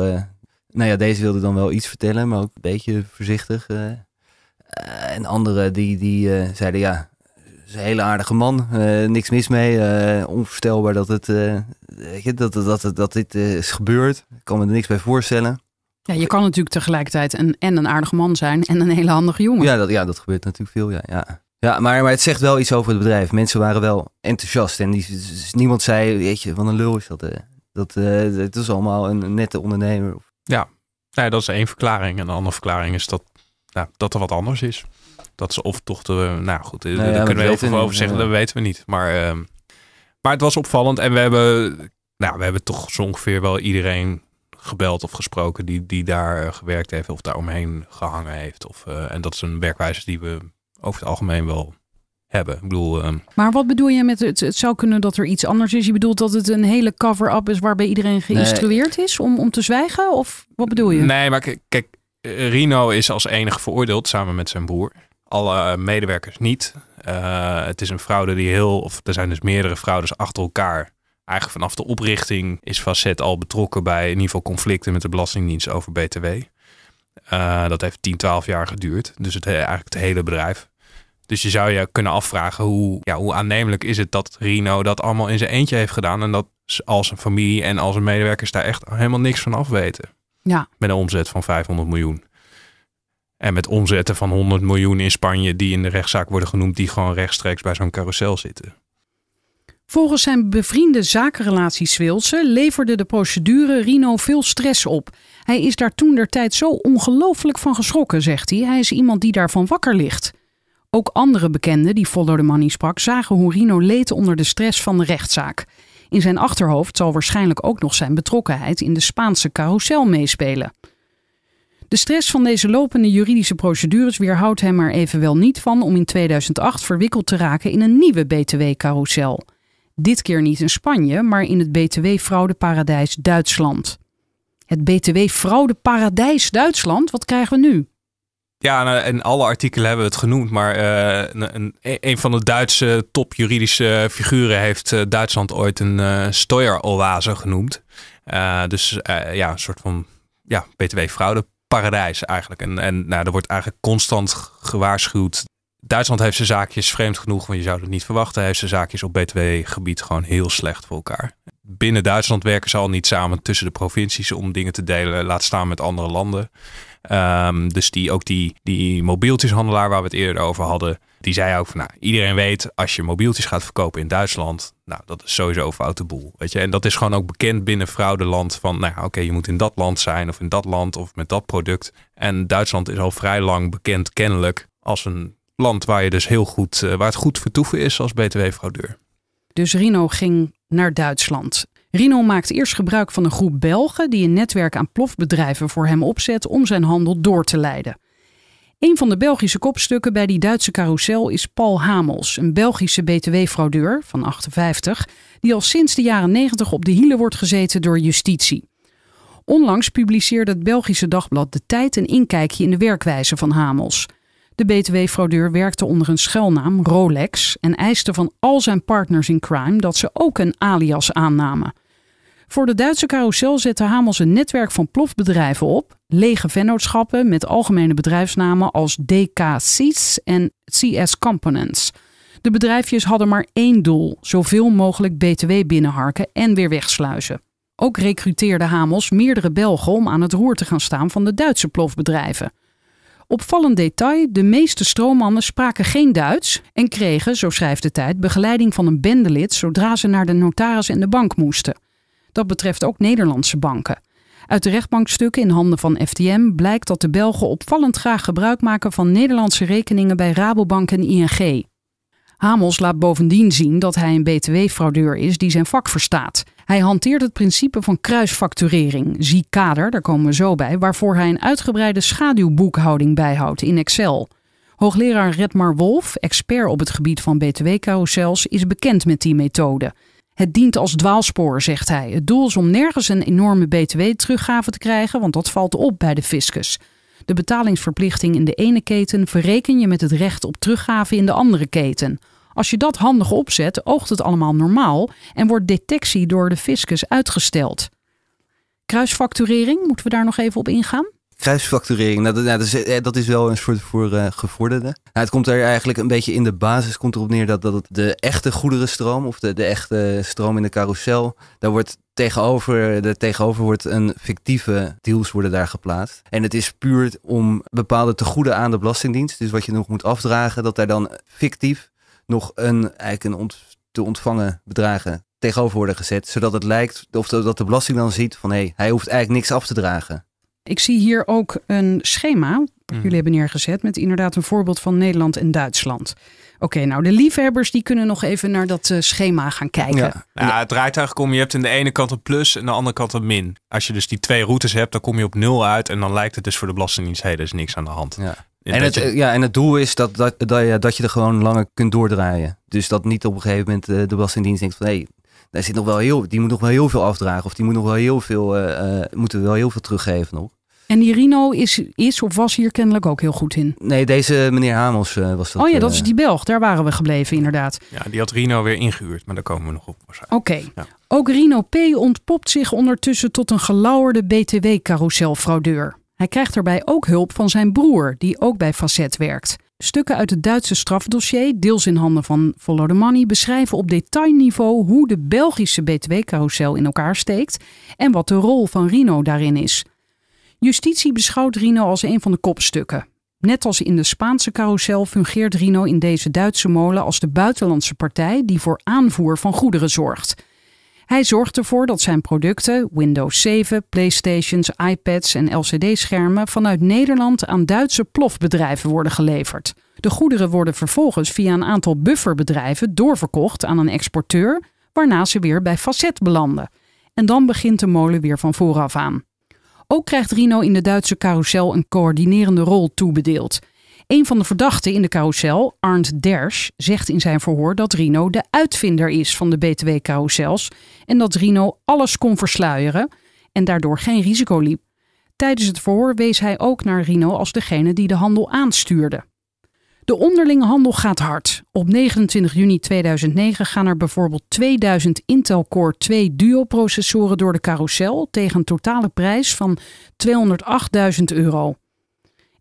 nou ja, deze wilde dan wel iets vertellen, maar ook een beetje voorzichtig. en anderen die, die zeiden ja, is een hele aardige man, niks mis mee, onvoorstelbaar dat het, dat, dat, dat, dat dit is gebeurd. Ik kan me er niks bij voorstellen. Ja, je kan natuurlijk tegelijkertijd een, en een aardig man zijn en een hele handige jongen. Ja, dat, ja, dat gebeurt natuurlijk veel. Ja, ja. ja maar, maar het zegt wel iets over het bedrijf. Mensen waren wel enthousiast en die, dus niemand zei, weet je, van een lul is dat. Eh. Dat eh, het is allemaal een nette ondernemer. Ja. Nou dat is één verklaring. En een andere verklaring is dat, nou, dat er wat anders is. Dat ze of toch de, nou goed, eh, nou kunnen we heel veel over zeggen, dat weten we niet. Maar, ehm, maar het was opvallend en we hebben, nou, we hebben toch zo ongeveer wel iedereen gebeld of gesproken die, die daar eh, gewerkt heeft of daar omheen gehangen heeft. Of, eh, en dat is een werkwijze die we over het algemeen wel hebben. Ik bedoel, ehm, Maar wat bedoel je met het, het zou kunnen dat er iets anders is? Je bedoelt dat het een hele cover-up is waarbij iedereen geïnstrueerd is om, om te zwijgen? Of wat bedoel je? Nee, maar kijk, eh, Rino is als enige veroordeeld samen met zijn broer. Alle medewerkers niet. het is een fraude die heel, of er zijn dus meerdere fraudes achter elkaar eigenlijk vanaf de oprichting is Facet al betrokken bij in ieder geval conflicten met de Belastingdienst over BTW. Eh, dat heeft 10, 12 jaar geduurd. Dus het, eigenlijk het hele bedrijf. Dus je zou je kunnen afvragen hoe, ja, hoe aannemelijk is het dat Rino dat allemaal in zijn eentje heeft gedaan. En dat als een familie en als een medewerkers daar echt helemaal niks van af weten. Ja. Met een omzet van 500 miljoen. En met omzetten van 100 miljoen in Spanje die in de rechtszaak worden genoemd, die gewoon rechtstreeks bij zo'n carousel zitten. Volgens zijn bevriende zakenrelatie Zwilse leverde de procedure Rino veel stress op. Hij is daar toen der tijd zo ongelooflijk van geschrokken, zegt hij. Hij is iemand die daarvan wakker ligt. Ook andere bekenden die Follow the Money sprak, zagen hoe Rino leed onder de stress van de rechtszaak. In zijn achterhoofd zal waarschijnlijk ook nog zijn betrokkenheid in de Spaanse carousel meespelen. De stress van deze lopende juridische procedures weerhoudt hem er evenwel niet van om in 2008 verwikkeld te raken in een nieuwe btw carrousel dit keer niet in Spanje, maar in het BTW-fraudeparadijs Duitsland. Het BTW-fraudeparadijs Duitsland, wat krijgen we nu? Ja, nou, en alle artikelen hebben het genoemd, maar eh, een, van de Duitse topjuridische figuren heeft eh, Duitsland ooit een eh, steueroase genoemd. dus ja, een soort van ja, btw-fraudeparadijs eigenlijk. En, en nou, er wordt eigenlijk constant gewaarschuwd Duitsland heeft zijn zaakjes vreemd genoeg, want je zou het niet verwachten. heeft zijn zaakjes op BTW-gebied gewoon heel slecht voor elkaar. Binnen Duitsland werken ze al niet samen tussen de provincies om dingen te delen, laat staan met andere landen. Ehm, dus die, ook die, die mobieltjeshandelaar waar we het eerder over hadden, die zei ook van nou, iedereen weet als je mobieltjes gaat verkopen in Duitsland, nou dat is sowieso een foute boel. Weet je? En dat is gewoon ook bekend binnen fraudeland van nou oké, je moet in dat land zijn of in dat land of met dat product. En Duitsland is al vrij lang bekend kennelijk als een land waar, je dus heel goed, eh, waar het goed vertoeven is als btw-fraudeur. Dus Rino ging naar Duitsland. Rino maakt eerst gebruik van een groep Belgen die een netwerk aan plofbedrijven voor hem opzet om zijn handel door te leiden. Een van de Belgische kopstukken bij die Duitse carousel is Paul Hamels, een Belgische btw-fraudeur van 58, die al sinds de jaren 90 op de hielen wordt gezeten door justitie. Onlangs publiceerde het Belgische dagblad De Tijd een inkijkje in de werkwijze van Hamels. De BTW-fraudeur werkte onder een schuilnaam Rolex en eiste van al zijn partners in crime dat ze ook een alias aannamen. Voor de Duitse carousel zette Hamels een netwerk van plofbedrijven op, lege vennootschappen met algemene bedrijfsnamen als DK Seeds en CS Components. De bedrijfjes hadden maar één doel: zoveel mogelijk BTW binnenharken en weer wegsluizen. Ook recruteerde Hamels meerdere Belgen om aan het roer te gaan staan van de Duitse plofbedrijven. Opvallend detail: de meeste stroommannen spraken geen Duits en kregen, zo schrijft de tijd, begeleiding van een bendelid zodra ze naar de notaris en de bank moesten. Dat betreft ook Nederlandse banken. Uit de rechtbankstukken in handen van FTM blijkt dat de Belgen opvallend graag gebruik maken van Nederlandse rekeningen bij Rabobank en ING. Hamels laat bovendien zien dat hij een BTW-fraudeur is die zijn vak verstaat. Hij hanteert het principe van kruisfacturering, zie kader, daar komen we zo bij, waarvoor hij een uitgebreide schaduwboekhouding bijhoudt in Excel. Hoogleraar Redmar Wolf, expert op het gebied van btw-carousels, is bekend met die methode. Het dient als dwaalspoor, zegt hij. Het doel is om nergens een enorme btw-teruggave te krijgen, want dat valt op bij de fiscus. De betalingsverplichting in de ene keten verreken je met het recht op teruggave in de andere keten. Als je dat handig opzet, oogt het allemaal normaal en wordt detectie door de fiscus uitgesteld. Kruisfacturering, moeten we daar nog even op ingaan? Kruisfacturering, nou, dat, nou, is, eh, dat is wel een soort voor eh, gevorderde. Nou, het komt er eigenlijk een beetje in de basis komt erop neer dat, dat de echte goederenstroom of de, de echte stroom in de carousel, daar wordt tegenover, de tegenover wordt een fictieve deals worden daar geplaatst. En het is puur om bepaalde tegoeden aan de Belastingdienst, dus wat je nog moet afdragen, dat daar dan fictief nog een, eigenlijk een te ontvangen bedragen tegenover worden gezet. Zodat het lijkt, of dat de belasting dan ziet van hé, hey, hij hoeft eigenlijk niks af te dragen. Ik zie hier ook een schema, mhm. jullie hebben neergezet, met inderdaad een voorbeeld van Nederland en Duitsland. Oké, nou de liefhebbers die kunnen nog even naar dat eh, schema gaan kijken. Ja. Nou, ja. het draait eigenlijk om, je hebt aan de ene kant een plus en aan de andere kant een min. Als je dus die twee routes hebt, dan kom je op nul uit en dan lijkt het dus voor de Belastingdienst, hey, niks aan de hand. Ja. En het, eh, ja, en het doel is dat, dat, dat, je, dat je er gewoon langer kunt doordraaien. Dus dat niet op een gegeven moment eh, de Belastingdienst denkt van hé, daar zit nog wel heel, die moet nog wel heel veel afdragen. Of die moet nog wel heel veel, eh, moeten wel heel veel teruggeven nog. En die Rino is, is of was hier kennelijk ook heel goed in. Nee, deze meneer Hamels uh, was dat. Oh ja, dat is die Belg. Daar waren we gebleven inderdaad. Ja, die had Rino weer ingehuurd, maar daar komen we nog op Oké. Ook Rino P. ontpopt zich ondertussen tot een gelauwerde btw carouselfraudeur hij krijgt daarbij ook hulp van zijn broer, die ook bij Facet werkt. Stukken uit het Duitse strafdossier, deels in handen van Follow the Money, beschrijven op detailniveau hoe de Belgische BTW-carousel in elkaar steekt en wat de rol van Rino daarin is. Justitie beschouwt Rino als een van de kopstukken. Net als in de Spaanse carousel fungeert Rino in deze Duitse molen als de buitenlandse partij die voor aanvoer van goederen zorgt. Hij zorgt ervoor dat zijn producten, Windows 7, PlayStations, iPads en LCD-schermen, vanuit Nederland aan Duitse plofbedrijven worden geleverd. De goederen worden vervolgens via een aantal bufferbedrijven doorverkocht aan een exporteur, waarna ze weer bij Facet belanden. En dan begint de molen weer van vooraf aan. Ook krijgt Rino in de Duitse carousel een coördinerende rol toebedeeld. Een van de verdachten in de carousel, Arndt Ders, zegt in zijn verhoor dat Rino de uitvinder is van de BTW-carousels en dat Rino alles kon versluieren en daardoor geen risico liep. Tijdens het verhoor wees hij ook naar Rino als degene die de handel aanstuurde. De onderlinge handel gaat hard. Op 29 juni 2009 gaan er bijvoorbeeld 2000 Intel Core 2 Duo-processoren door de carousel tegen een totale prijs van 208.000 euro.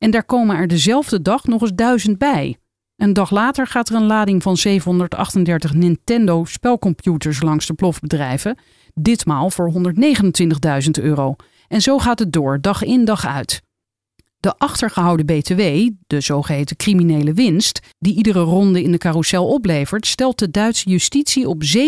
En daar komen er dezelfde dag nog eens duizend bij. Een dag later gaat er een lading van 738 Nintendo spelcomputers langs de plofbedrijven, ditmaal voor 129.000 euro. En zo gaat het door, dag in dag uit. De achtergehouden BTW, de zogeheten criminele winst, die iedere ronde in de carousel oplevert, stelt de Duitse justitie op 17%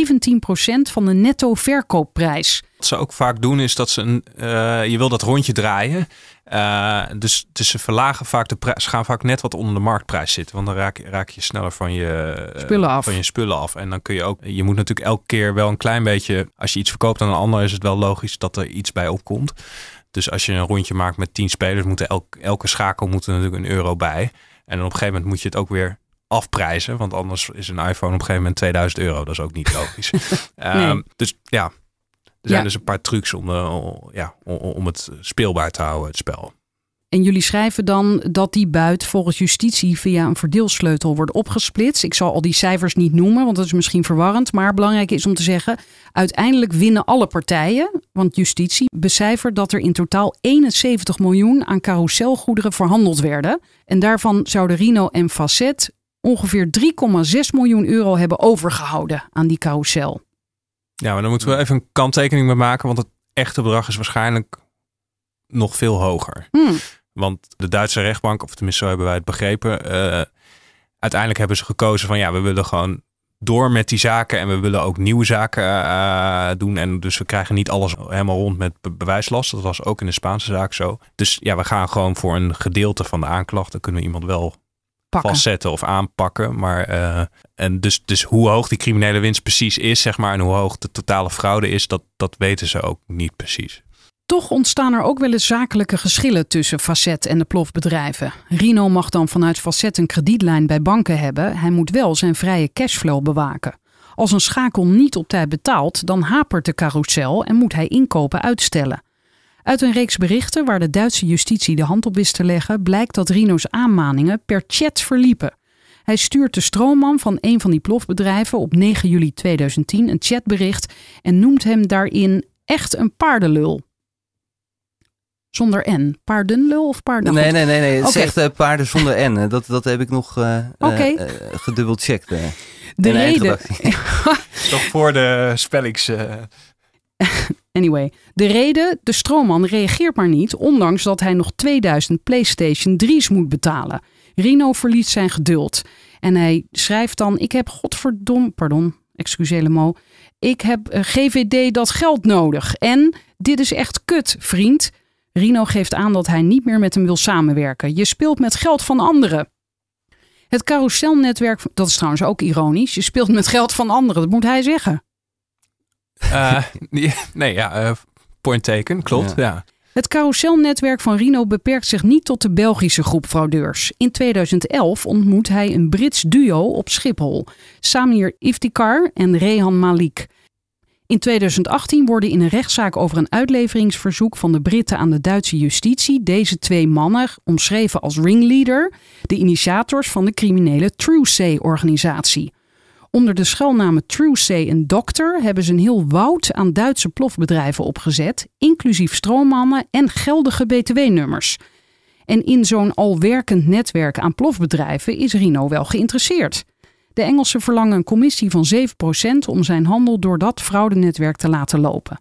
van de netto verkoopprijs. Wat ze ook vaak doen is dat ze een, eh, je wil dat rondje draaien. Eh, dus, dus ze verlagen vaak de prijs, ze gaan vaak net wat onder de marktprijs zitten. Want dan raak, raak je sneller van je, eh, spullen af. van je spullen af. En dan kun je ook, je moet natuurlijk elke keer wel een klein beetje, als je iets verkoopt aan een ander, is het wel logisch dat er iets bij opkomt. Dus als je een rondje maakt met tien spelers, moet elke, schakel moet natuurlijk een euro bij. En op een gegeven moment moet je het ook weer afprijzen. Want anders is een iPhone op een gegeven moment 2000 euro. Dat is ook niet logisch. (laughs) Ehm, dus ja, er zijn dus een paar trucs om, eh, ja, om het speelbaar te houden, het spel. En jullie schrijven dan dat die buit volgens justitie via een verdeelsleutel wordt opgesplitst. Ik zal al die cijfers niet noemen, want dat is misschien verwarrend. Maar belangrijk is om te zeggen, uiteindelijk winnen alle partijen. Want justitie becijfert dat er in totaal 71 miljoen aan carouselgoederen verhandeld werden. En daarvan zouden Rino en Facet ongeveer 3,6 miljoen euro hebben overgehouden aan die carousel. Ja, maar dan moeten we even een kanttekening bij maken, want het echte bedrag is waarschijnlijk nog veel hoger. Hmm. Want de Duitse rechtbank, of tenminste zo hebben wij het begrepen, eh, uiteindelijk hebben ze gekozen van ja, we willen gewoon door met die zaken en we willen ook nieuwe zaken eh, doen. En dus we krijgen niet alles helemaal rond met bewijslast. Dat was ook in de Spaanse zaak zo. Dus ja, we gaan gewoon voor een gedeelte van de aanklacht. Dan kunnen we iemand wel facetten of aanpakken. Maar, eh, en dus, dus hoe hoog die criminele winst precies is, zeg maar, en hoe hoog de totale fraude is, dat, dat weten ze ook niet precies. Toch ontstaan er ook wel eens zakelijke geschillen tussen Facet en de plofbedrijven. Rino mag dan vanuit Facet een kredietlijn bij banken hebben. Hij moet wel zijn vrije cashflow bewaken. Als een schakel niet op tijd betaalt, dan hapert de carousel en moet hij inkopen uitstellen. Uit een reeks berichten waar de Duitse justitie de hand op wist te leggen, blijkt dat Rino's aanmaningen per chat verliepen. Hij stuurt de stroomman van een van die plofbedrijven op 9 juli 2010 een chatbericht en noemt hem daarin echt een paardenlul. Zonder N. Paardenlul of paarden? Nee, nee, nee, nee. Het okay. echt eh, paarden zonder N. Dat, dat heb ik nog uh, eh, eh, checkt. de reden. (laughs) (laughs) Toch voor de spellings. Anyway, de reden, de stroomman reageert maar niet, ondanks dat hij nog 2000 PlayStation 3's moet betalen. Rino verliest zijn geduld. En hij schrijft dan, ik heb godverdom, pardon, excuus ik heb eh, GVD dat geld nodig. En dit is echt kut, vriend. Rino geeft aan dat hij niet meer met hem wil samenwerken. Je speelt met geld van anderen. Het carouselnetwerk, dat is trouwens ook ironisch, je speelt met geld van anderen, dat moet hij zeggen. Eh, nee, ja, eh, point taken, klopt. Ja. Het carouselnetwerk van Rino beperkt zich niet tot de Belgische groep fraudeurs. In 2011 ontmoet hij een Brits duo op Schiphol, Samir Iftikhar en Rehan Malik. In 2018 worden in een rechtszaak over een uitleveringsverzoek van de Britten aan de Duitse justitie deze twee mannen, omschreven als ringleader, de initiators van de criminele True say organisatie Onder de schuilnamen Say en Doctor hebben ze een heel woud aan Duitse plofbedrijven opgezet, inclusief stroommannen en geldige btw-nummers. En in zo'n al werkend netwerk aan plofbedrijven is Rino wel geïnteresseerd. De Engelsen verlangen een commissie van 7% om zijn handel door dat fraudenetwerk te laten lopen.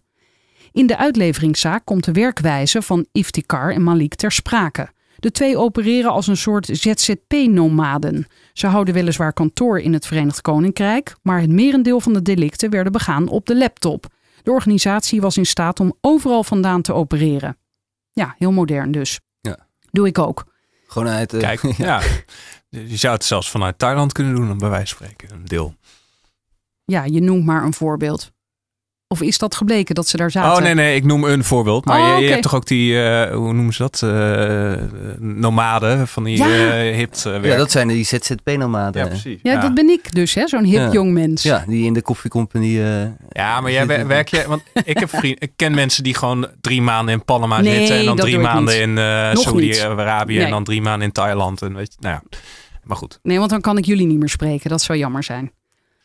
In de uitleveringszaak komt de werkwijze van Iftikhar en Malik ter sprake. De twee opereren als een soort ZZP-nomaden. Ze houden weliswaar kantoor in het Verenigd Koninkrijk, maar het merendeel van de delicten werden begaan op de laptop. De organisatie was in staat om overal vandaan te opereren. Ja, heel modern dus. Ja. Doe ik ook. Gewoon uit. Eh, Kijk, (laughs) ja. Je zou het zelfs vanuit Thailand kunnen doen, bij wijze van spreken, een deel. Ja, je noemt maar een voorbeeld. Of is dat gebleken dat ze daar zaten? Oh nee, nee, ik noem een voorbeeld. Maar oh, je, hebt toch ook die, eh, hoe noemen ze dat? Eh, nomaden van die ja. Eh, hip Ja, dat zijn die ZZP-nomaden. Ja, precies. Ja, dat ben ik dus, hè? Zo'n hip jong mens. Ja, die in de koffiecompany. ja, maar jij werk je. Want ik, heb ken mensen die gewoon drie maanden in Panama zitten. En dan drie maanden in Saudi-Arabië. En dan drie maanden in Thailand. En weet je, nou ja. Maar goed. Nee, want dan kan ik jullie niet meer spreken. Dat zou jammer zijn.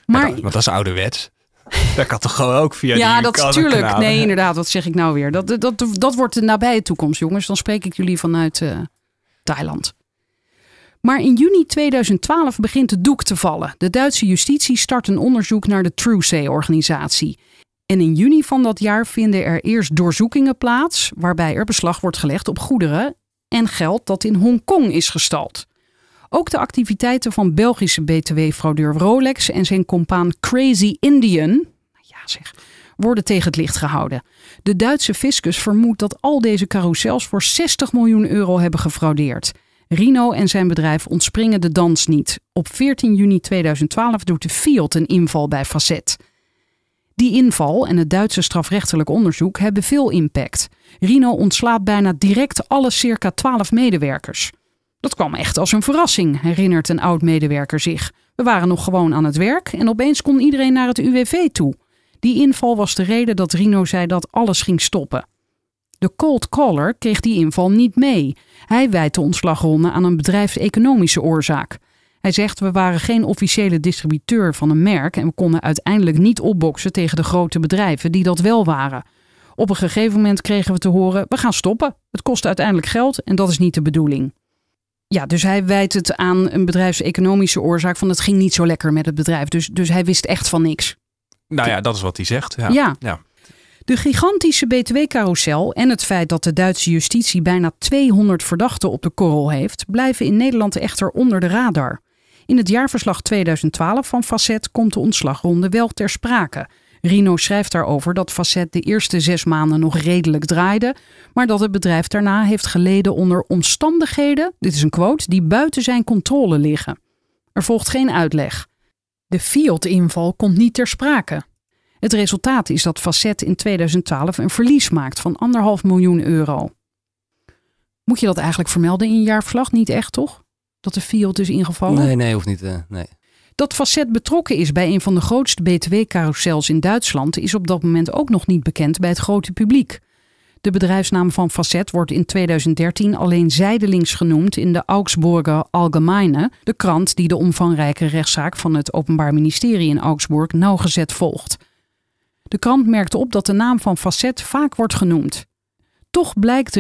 Maar, want dat is ouderwets. (laughs) Dat kan toch gewoon ook via ja, die dat is tuurlijk. Nee, inderdaad. Wat zeg ik nou weer? Dat, dat, dat, wordt de nabije toekomst, jongens. Dan spreek ik jullie vanuit eh, Thailand. Maar in juni 2012 begint de doek te vallen. De Duitse justitie start een onderzoek naar de TrueSay-organisatie. En in juni van dat jaar vinden er eerst doorzoekingen plaats, waarbij er beslag wordt gelegd op goederen en geld dat in Hongkong is gestald. Ook de activiteiten van Belgische BTW-fraudeur Rolex en zijn compaan Crazy Indian. Ja zeg worden tegen het licht gehouden. De Duitse fiscus vermoedt dat al deze carousels voor 60 miljoen euro hebben gefraudeerd. Rino en zijn bedrijf ontspringen de dans niet. Op 14 juni 2012 doet de Fiat een inval bij Facet. Die inval en het Duitse strafrechtelijk onderzoek hebben veel impact. Rino ontslaat bijna direct alle circa 12 medewerkers. Dat kwam echt als een verrassing, herinnert een oud-medewerker zich. We waren nog gewoon aan het werk en opeens kon iedereen naar het UWV toe. Die inval was de reden dat Rino zei dat alles ging stoppen. De cold caller kreeg die inval niet mee. Hij wijt de ontslagronde aan een bedrijfseconomische oorzaak. Hij zegt: We waren geen officiële distributeur van een merk en we konden uiteindelijk niet opboksen tegen de grote bedrijven die dat wel waren. Op een gegeven moment kregen we te horen: We gaan stoppen. Het kost uiteindelijk geld en dat is niet de bedoeling ja, dus hij wijt het aan een bedrijfseconomische oorzaak van het ging niet zo lekker met het bedrijf. Dus, dus hij wist echt van niks. Nou ja, dat is wat hij zegt. ja. ja. ja. De gigantische btw-carousel en het feit dat de Duitse justitie bijna 200 verdachten op de korrel heeft, blijven in Nederland echter onder de radar. In het jaarverslag 2012 van Facet komt de ontslagronde wel ter sprake. Rino schrijft daarover dat Facet de eerste zes maanden nog redelijk draaide, maar dat het bedrijf daarna heeft geleden onder omstandigheden, dit is een quote, die buiten zijn controle liggen. Er volgt geen uitleg. De Fiat-inval komt niet ter sprake. Het resultaat is dat Facet in 2012 een verlies maakt van anderhalf miljoen euro. Moet je dat eigenlijk vermelden in je jaarverslag? Niet echt, toch? Dat de Fiat is ingevallen? Nee, nee, hoeft niet. Eh, nee. Dat Facet betrokken is bij een van de grootste btw-carousels in Duitsland is op dat moment ook nog niet bekend bij het grote publiek. De bedrijfsnaam van Facet wordt in 2013 alleen zijdelings genoemd in de Augsburger Allgemeine, de krant die de omvangrijke rechtszaak van het Openbaar Ministerie in Augsburg nauwgezet volgt. De krant merkte op dat de naam van Facet vaak wordt genoemd. Toch blijkt de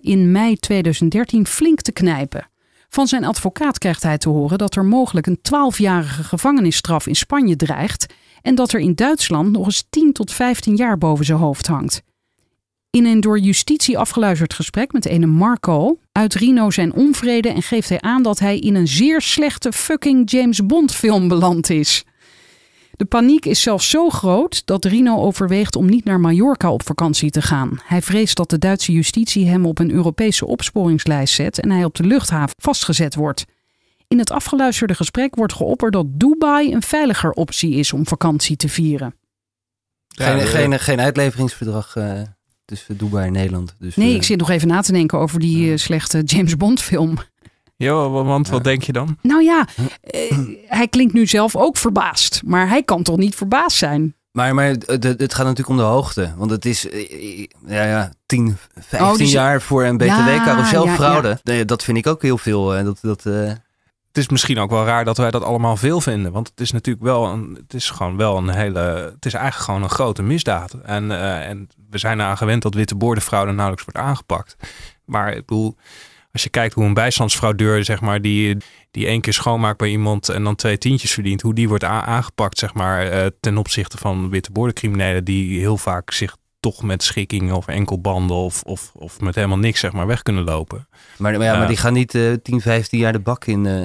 in mei 2013 flink te knijpen. Van zijn advocaat krijgt hij te horen dat er mogelijk een 12-jarige gevangenisstraf in Spanje dreigt en dat er in Duitsland nog eens 10 tot 15 jaar boven zijn hoofd hangt. In een door justitie afgeluisterd gesprek met ene Marco uit Rino zijn onvrede en geeft hij aan dat hij in een zeer slechte fucking James Bond film beland is. De paniek is zelfs zo groot dat Rino overweegt om niet naar Mallorca op vakantie te gaan. Hij vreest dat de Duitse justitie hem op een Europese opsporingslijst zet en hij op de luchthaven vastgezet wordt. In het afgeluisterde gesprek wordt geopperd dat Dubai een veiliger optie is om vakantie te vieren. Geen, geen, geen uitleveringsverdrag uh, tussen Dubai en Nederland. Dus, nee, eh. ik zit nog even na te denken over die eh, slechte James Bond film. Ja, want wat denk je dan? Nou ja, eh, hij klinkt nu zelf ook verbaasd. Maar hij kan toch niet verbaasd zijn? Maar, maar het, het gaat natuurlijk om de hoogte. Want het is eh, ja, ja, 10, 15 jaar voor een BTW-carousel fraude. dat vind ik ook heel veel. Eh, dat, dat, Het is misschien ook wel raar dat wij dat allemaal veel vinden. Want het is natuurlijk wel een, het is gewoon wel een hele. Het is eigenlijk gewoon een grote misdaad. En, en we zijn eraan gewend dat witte boordenfraude nauwelijks wordt aangepakt. Maar ik bedoel als je kijkt hoe een bijstandsfraudeur, zeg maar, die, die één keer schoonmaakt bij iemand en dan twee tientjes verdient, hoe die wordt aangepakt, zeg maar, eh, ten opzichte van witte witteboordencriminelen die heel vaak zich toch met schikkingen of enkelbanden of, of, of met helemaal niks, zeg maar, weg kunnen lopen. Maar, maar ja, maar eh. die gaan niet uh, 10, 15 jaar de bak in. Eh.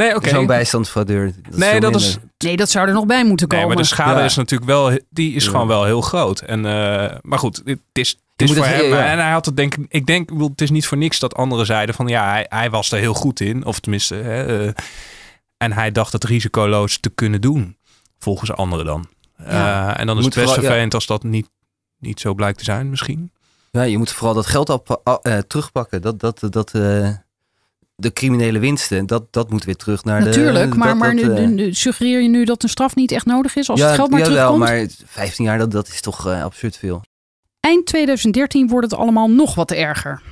Nee, Okay. Zo'n bijstandsfraudeur. nee, dat is, nee, dat zou er nog bij moeten komen. Nee, maar de schade is natuurlijk wel, die is gewoon wel heel groot. En, eh, maar goed, het is, het is voor hem. En hij had het denk ik, denk, het is niet voor niks dat anderen zeiden van ja, hij, hij was er heel goed in. Of tenminste, hè, eh, en hij dacht het risicoloos te kunnen doen. Volgens anderen dan. Eh, en dan is het best vervelend als dat niet, niet zo blijkt te zijn misschien. Ja, je moet vooral dat geld terugpakken. Dat, dat, dat, de criminele winsten, dat, dat moet weer terug naar de... Natuurlijk, maar, maar eh, nu, suggereer je nu dat een straf niet echt nodig is als ja, het geld maar jawel, terugkomt? maar 15 jaar, dat, dat is toch uh, absurd veel. Eind 2013 wordt het allemaal nog wat erger.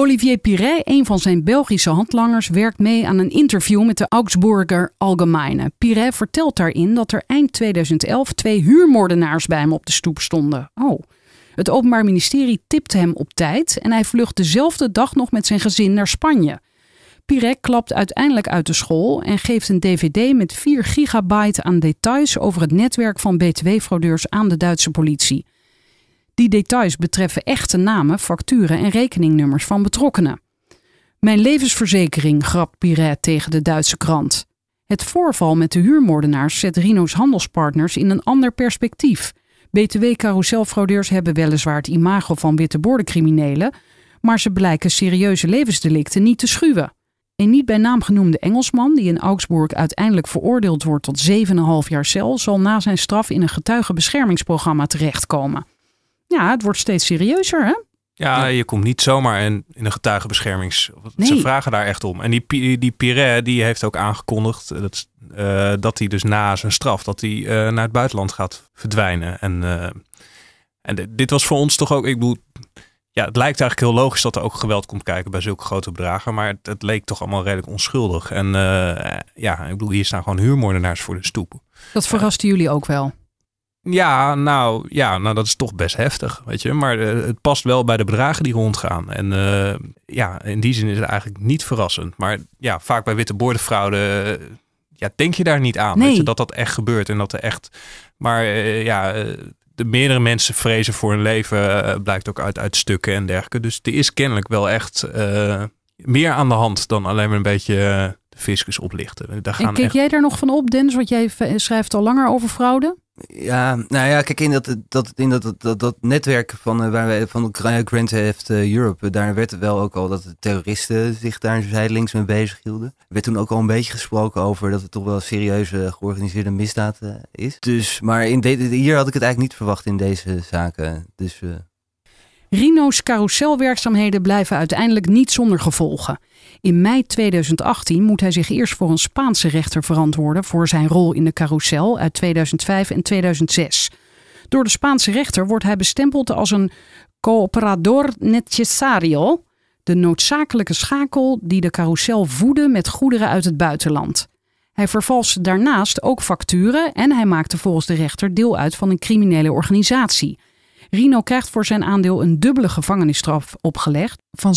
Olivier Piret, een van zijn Belgische handlangers, werkt mee aan een interview met de Augsburger Allgemeine. Piret vertelt daarin dat er eind 2011 twee huurmoordenaars bij hem op de stoep stonden. Oh. Het Openbaar Ministerie tipte hem op tijd en hij vlucht dezelfde dag nog met zijn gezin naar Spanje. Pirek klapt uiteindelijk uit de school en geeft een dvd met 4 gigabyte aan details over het netwerk van btw-fraudeurs aan de Duitse politie. Die details betreffen echte namen, facturen en rekeningnummers van betrokkenen. Mijn levensverzekering, grapt Piret tegen de Duitse krant. Het voorval met de huurmoordenaars zet Rino's handelspartners in een ander perspectief. BTW-carouselfraudeurs hebben weliswaar het imago van witte criminelen, maar ze blijken serieuze levensdelicten niet te schuwen. Een niet bij naam genoemde Engelsman, die in Augsburg uiteindelijk veroordeeld wordt tot 7,5 jaar cel, zal na zijn straf in een getuigenbeschermingsprogramma terechtkomen. Ja, het wordt steeds serieuzer, hè? Ja, je komt niet zomaar in, een getuigenbeschermings. Ze vragen daar echt om. En die, die Piret die heeft ook aangekondigd dat, eh, dat hij dus na zijn straf dat hij eh, naar het buitenland gaat verdwijnen. En, eh, en dit was voor ons toch ook, ik bedoel, ja, het lijkt eigenlijk heel logisch dat er ook geweld komt kijken bij zulke grote bedragen. Maar het, leek toch allemaal redelijk onschuldig. En eh, ja, ik bedoel, hier staan gewoon huurmoordenaars voor de stoep. Dat verraste jullie ook wel? Ja nou, ja, nou dat is toch best heftig, weet je. Maar eh, het past wel bij de bedragen die rondgaan. En eh, ja, in die zin is het eigenlijk niet verrassend. Maar ja, vaak bij witte boordenfraude ja, denk je daar niet aan. dat dat echt gebeurt en dat er echt... Maar ja de meerdere mensen vrezen voor hun leven, eh, blijkt ook uit, uit stukken en dergelijke. Dus er is kennelijk wel echt eh, meer aan de hand dan alleen maar een beetje eh, de fiscus oplichten. Daar gaan en kijk jij daar nog van op, Dennis? Want jij schrijft al langer over fraude. Ja, nou ja, kijk, in dat, dat, in dat, dat, dat netwerk van, eh, waar wij, van eh, Grand Theft eh, Europe, daar werd wel ook al dat de terroristen zich daar zijdelings mee bezig hielden. Er werd toen ook al een beetje gesproken over dat het toch wel serieuze georganiseerde misdaad is. Dus, maar in hier had ik het eigenlijk niet verwacht in deze zaken. Dus... Uh, Rino's carouselwerkzaamheden blijven uiteindelijk niet zonder gevolgen. In mei 2018 moet hij zich eerst voor een Spaanse rechter verantwoorden voor zijn rol in de carousel uit 2005 en 2006. Door de Spaanse rechter wordt hij bestempeld als een cooperador necesario, de noodzakelijke schakel die de carousel voedde met goederen uit het buitenland. Hij vervalste daarnaast ook facturen en hij maakte volgens de rechter deel uit van een criminele organisatie. Rino krijgt voor zijn aandeel een dubbele gevangenisstraf opgelegd van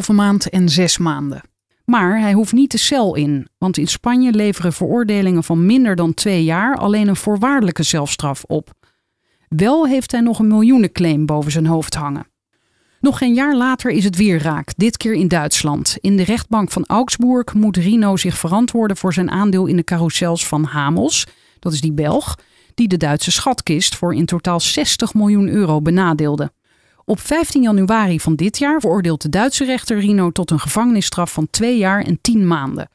7,5 maand en 6 maanden. Maar hij hoeft niet de cel in, want in Spanje leveren veroordelingen van minder dan twee jaar alleen een voorwaardelijke zelfstraf op. Wel heeft hij nog een miljoenenclaim boven zijn hoofd hangen. Nog een jaar later is het weer raak, dit keer in Duitsland. In de rechtbank van Augsburg moet Rino zich verantwoorden voor zijn aandeel in de carousels van Hamels, dat is die Belg, die de Duitse schatkist voor in totaal 60 miljoen euro benadeelde. Op 15 januari van dit jaar veroordeelt de Duitse rechter Rino tot een gevangenisstraf van twee jaar en tien maanden.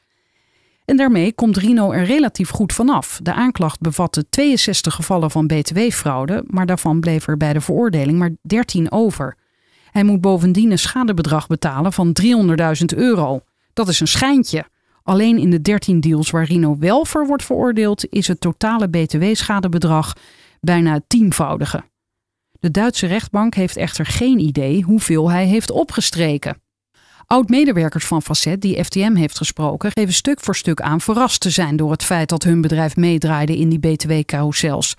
En daarmee komt Rino er relatief goed vanaf. De aanklacht bevatte 62 gevallen van btw-fraude, maar daarvan bleef er bij de veroordeling maar 13 over. Hij moet bovendien een schadebedrag betalen van 300.000 euro. Dat is een schijntje. Alleen in de 13 deals waar Rino wel voor wordt veroordeeld, is het totale btw-schadebedrag bijna het tienvoudige. De Duitse rechtbank heeft echter geen idee hoeveel hij heeft opgestreken. Oud-medewerkers van Facet die FTM heeft gesproken, geven stuk voor stuk aan verrast te zijn door het feit dat hun bedrijf meedraaide in die btw-carousels.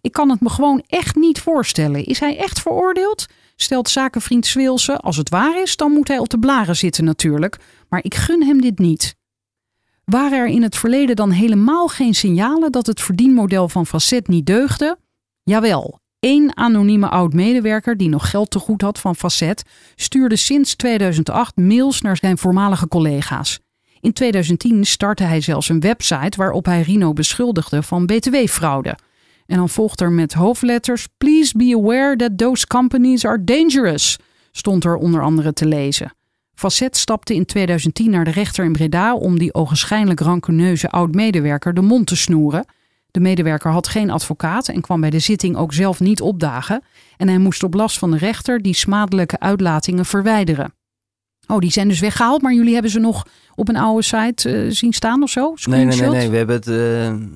Ik kan het me gewoon echt niet voorstellen. Is hij echt veroordeeld? Stelt zakenvriend Zwilse. als het waar is, dan moet hij op de blaren zitten natuurlijk. Maar ik gun hem dit niet waren er in het verleden dan helemaal geen signalen dat het verdienmodel van Facet niet deugde? Jawel, één anonieme oud-medewerker die nog geld te goed had van Facet stuurde sinds 2008 mails naar zijn voormalige collega's. In 2010 startte hij zelfs een website waarop hij Rino beschuldigde van btw-fraude. En dan volgt er met hoofdletters: Please be aware that those companies are dangerous, stond er onder andere te lezen. Facet stapte in 2010 naar de rechter in Breda om die ogenschijnlijk rancuneuze oud-medewerker de mond te snoeren. De medewerker had geen advocaat en kwam bij de zitting ook zelf niet opdagen. En hij moest op last van de rechter die smadelijke uitlatingen verwijderen. Oh, die zijn dus weggehaald, maar jullie hebben ze nog op een oude site eh, zien staan of zo? Nee, nee, nee, nee, we hebben het, uh,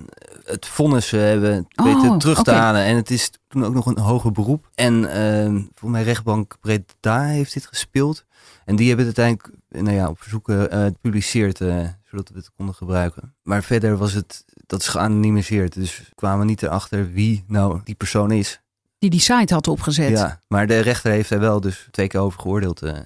het vonnis hebben oh, weten terug te halen. En het is toen ook nog een hoger beroep. En ehm, voor mijn rechtbank Breda heeft dit gespeeld. En die hebben het uiteindelijk nou ja, op verzoek eh, gepubliceerd, eh, zodat we het konden gebruiken. Maar verder was het, dat is geanonimiseerd. Dus kwamen niet erachter wie nou die persoon is. Die die site had opgezet. Ja, maar de rechter heeft daar wel dus twee keer over geoordeeld. Eh.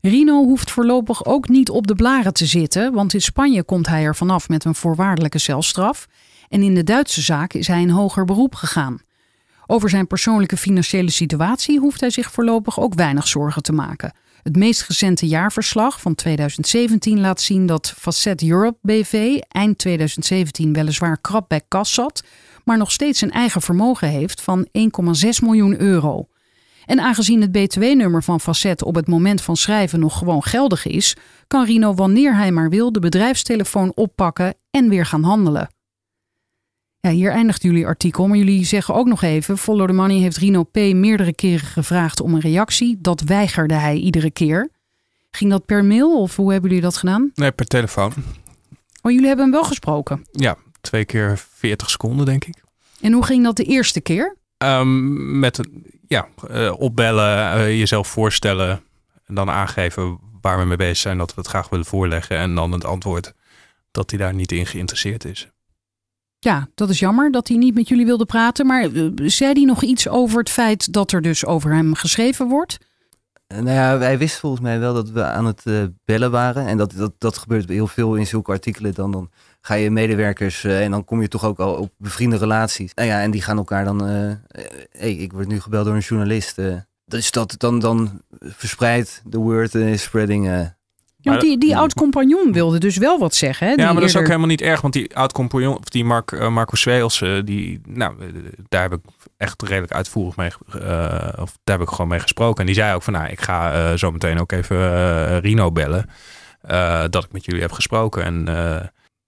Rino hoeft voorlopig ook niet op de blaren te zitten, want in Spanje komt hij er vanaf met een voorwaardelijke celstraf. En in de Duitse zaak is hij in hoger beroep gegaan. Over zijn persoonlijke financiële situatie hoeft hij zich voorlopig ook weinig zorgen te maken. Het meest recente jaarverslag van 2017 laat zien dat Facet Europe BV eind 2017 weliswaar krap bij kas zat, maar nog steeds een eigen vermogen heeft van 1,6 miljoen euro. En aangezien het btw-nummer van Facet op het moment van schrijven nog gewoon geldig is, kan Rino wanneer hij maar wil de bedrijfstelefoon oppakken en weer gaan handelen. Ja, hier eindigt jullie artikel, maar jullie zeggen ook nog even: Follow the Money heeft Rino P. meerdere keren gevraagd om een reactie. Dat weigerde hij iedere keer. Ging dat per mail of hoe hebben jullie dat gedaan? Nee, per telefoon. Oh, jullie hebben hem wel gesproken? Ja, twee keer 40 seconden, denk ik. En hoe ging dat de eerste keer? Um, met ja, eh, opbellen, eh, jezelf voorstellen en dan aangeven waar we mee bezig zijn, dat we het graag willen voorleggen. En dan het antwoord dat hij daar niet in geïnteresseerd is ja, dat is jammer dat hij niet met jullie wilde praten. Maar eh, zei hij nog iets over het feit dat er dus over hem geschreven wordt? Eh, nou ja, hij wist volgens mij wel dat we aan het eh, bellen waren. En dat, dat, dat gebeurt heel veel in zulke artikelen. Dan, dan ga je medewerkers en dan kom je toch ook al op bevriende relaties. Nou ja, en die gaan elkaar dan... hey, ik word nu gebeld door een journalist. dus dat dan, dan verspreidt de word spreading die, die oud-compagnon wilde dus wel wat zeggen. Hè? ja, maar dat is ook helemaal niet erg. Want die oud-compagnon, of die Mark, uh, eh, Marco eh, die, nou, eh, daar heb ik echt redelijk uitvoerig mee, of daar heb ik gewoon mee gesproken. En die zei ook van, nou, ik ga zo meteen ook even Rino bellen. dat ik met jullie heb gesproken. En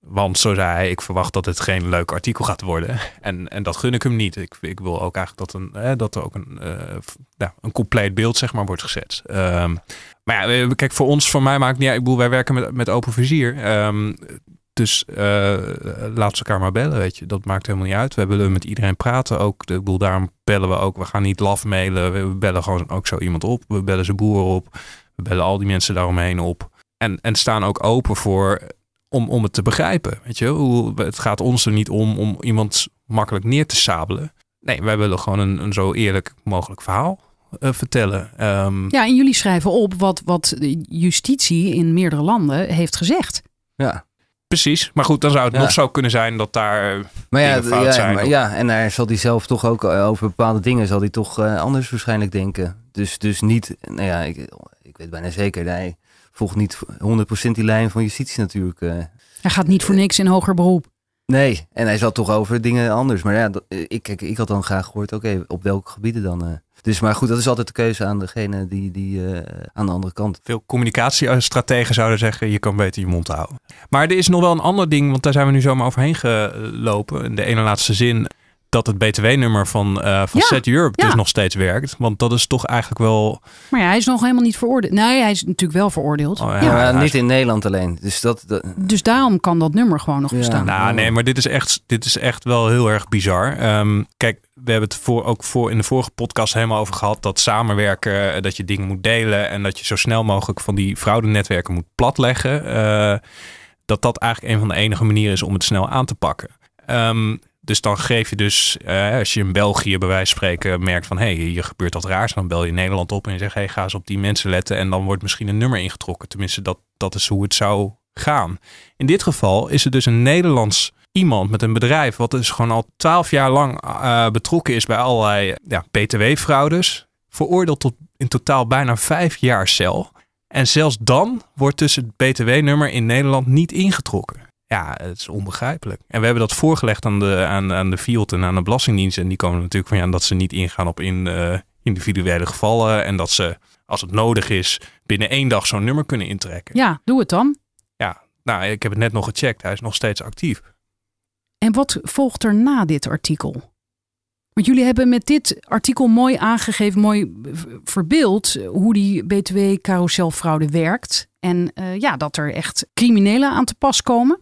want zo zei hij, ik verwacht dat het geen leuk artikel gaat worden. En, en dat gun ik hem niet. Ik, ik wil ook eigenlijk dat, een, dat er ook een, eh, ja, een compleet beeld zeg maar, wordt gezet. Ehm, maar ja, eh, kijk, voor ons, voor mij maakt niet uit. Ik bedoel, wij werken met, met open vizier. Ehm, dus uh, laat ze elkaar maar bellen, weet je. Dat maakt helemaal niet uit. We willen met iedereen praten ook. Ik bedoel, daarom bellen we ook. We gaan niet laf mailen. We bellen gewoon ook zo iemand op. We bellen ze boeren op. We bellen al die mensen daaromheen op. En, en staan ook open voor om, om het te begrijpen. Weet je, hoe, het gaat ons er niet om om iemand makkelijk neer te sabelen. Nee, wij willen gewoon een, een zo eerlijk mogelijk verhaal eh, vertellen. Ehm, ja, en jullie schrijven op wat, wat justitie in meerdere landen heeft gezegd. Ja. Precies, maar goed, dan zou het nog zo kunnen zijn dat daar eh, maar ja, ja, zijn. ja, en daar zal hij zelf toch ook eh, over bepaalde dingen zal hij toch anders waarschijnlijk denken. Dus, dus niet, nou ja, ik, ik weet bijna zeker, nee, volgt niet 100% die lijn van justitie natuurlijk. Eh. hij gaat niet voor niks in hoger beroep. Nee, en hij zat toch over dingen anders. Maar ja, eh, ik, kijk, ik had dan graag gehoord, oké, op welke gebieden dan? Eh. Dus maar goed, dat is altijd de keuze aan degene die, die aan de andere kant. Veel communicatiestrategen zouden zeggen, je kan beter je mond houden. Maar er is nog wel een ander ding, want daar zijn we nu zomaar overheen gelopen. In de ene laatste zin dat het BTW-nummer van, uh, van Set Europe dus nog steeds werkt. Want dat is toch eigenlijk wel... Maar ja, hij is nog helemaal niet veroordeeld. Nee, hij is natuurlijk wel veroordeeld. Oh, ja. niet in Nederland alleen. Dus, dat, dus daarom kan dat nummer gewoon nog bestaan. Nou, nee, maar dit is echt, dit is echt wel heel erg bizar. Ehm, kijk, we hebben het voor, ook voor in de vorige podcast helemaal over gehad dat samenwerken, eh, dat je dingen moet delen en dat je zo snel mogelijk van die fraudenetwerken moet platleggen. Eh, dat dat eigenlijk een van de enige manieren is om het snel aan te pakken. Um, dus dan geef je dus, eh, als je in België bij wijze van spreken merkt van hé, hey, hier gebeurt wat raars, dan bel je Nederland op en je zegt hé, hey, ga eens op die mensen letten en dan wordt misschien een nummer ingetrokken. Tenminste, dat, dat is hoe het zou gaan. In dit geval is het dus een Nederlands iemand met een bedrijf wat dus gewoon al twaalf jaar lang eh, betrokken is bij allerlei ja, btw-fraudes, veroordeeld tot in totaal bijna vijf jaar cel. En zelfs dan wordt dus het btw-nummer in Nederland niet ingetrokken. Ja, het is onbegrijpelijk. En we hebben dat voorgelegd aan de, aan, aan de Field en aan de Belastingdienst. En die komen natuurlijk van ja, dat ze niet ingaan op in, eh, individuele gevallen. En dat ze, als het nodig is, binnen één dag zo'n nummer kunnen intrekken. Ja, doe het dan. Ja, nou, ik heb het net nog gecheckt. Hij is nog steeds actief. En wat volgt er na dit artikel? Want jullie hebben met dit artikel mooi aangegeven, mooi verbeeld hoe die btw-carouselfraude werkt. En eh, ja, dat er echt criminelen aan te pas komen.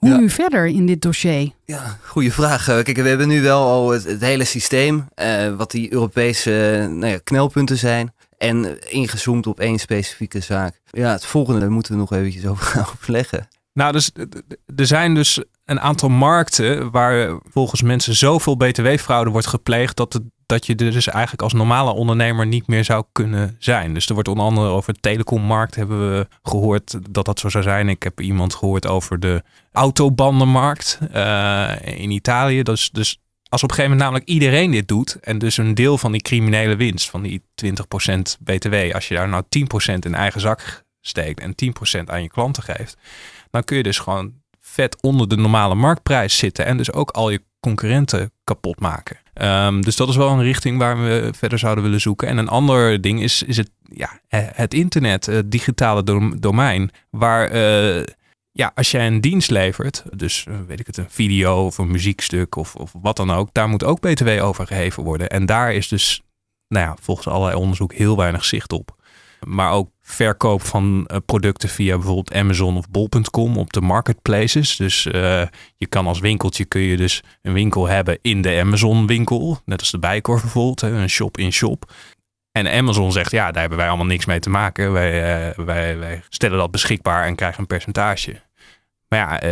Hoe nu verder in dit dossier? Ja, goede vraag. Eh, kijk, we hebben nu wel al het, hele systeem, eh, wat die Europese nou ja, knelpunten zijn. En ingezoomd op één specifieke zaak. Ja, het volgende moeten we nog eventjes over gaan (laughs) overleggen. Nou, dus er zijn dus een aantal markten waar volgens mensen zoveel btw-fraude wordt gepleegd dat de dat je er dus eigenlijk als normale ondernemer niet meer zou kunnen zijn. Dus er wordt onder andere over de telecommarkt hebben we gehoord dat dat zo zou zijn. Ik heb iemand gehoord over de autobandenmarkt eh, in Italië. Dus, dus als op een gegeven moment namelijk iedereen dit doet en dus een deel van die criminele winst, van die 20% BTW, als je daar nou 10% in eigen zak steekt en 10% aan je klanten geeft, dan kun je dus gewoon vet onder de normale marktprijs zitten en dus ook al je concurrenten kapot maken. Ehm, dus dat is wel een richting waar we verder zouden willen zoeken. En een ander ding is, is het, ja, eh, het internet, het digitale domein, waar eh, ja, als jij een dienst levert, dus eh, weet ik het, een video of een muziekstuk of, of wat dan ook, daar moet ook btw over geheven worden. En daar is dus, nou ja, volgens allerlei onderzoek heel weinig zicht op. Maar ook verkoop van eh, producten via bijvoorbeeld Amazon of bol.com op de marketplaces. Dus eh, je kan als winkeltje kun je dus een winkel hebben in de Amazon winkel. Net als de Bijkorf bijvoorbeeld, een shop in shop. En Amazon zegt, ja, daar hebben wij allemaal niks mee te maken. Wij, eh, wij, stellen dat beschikbaar en krijgen een percentage. Maar ja,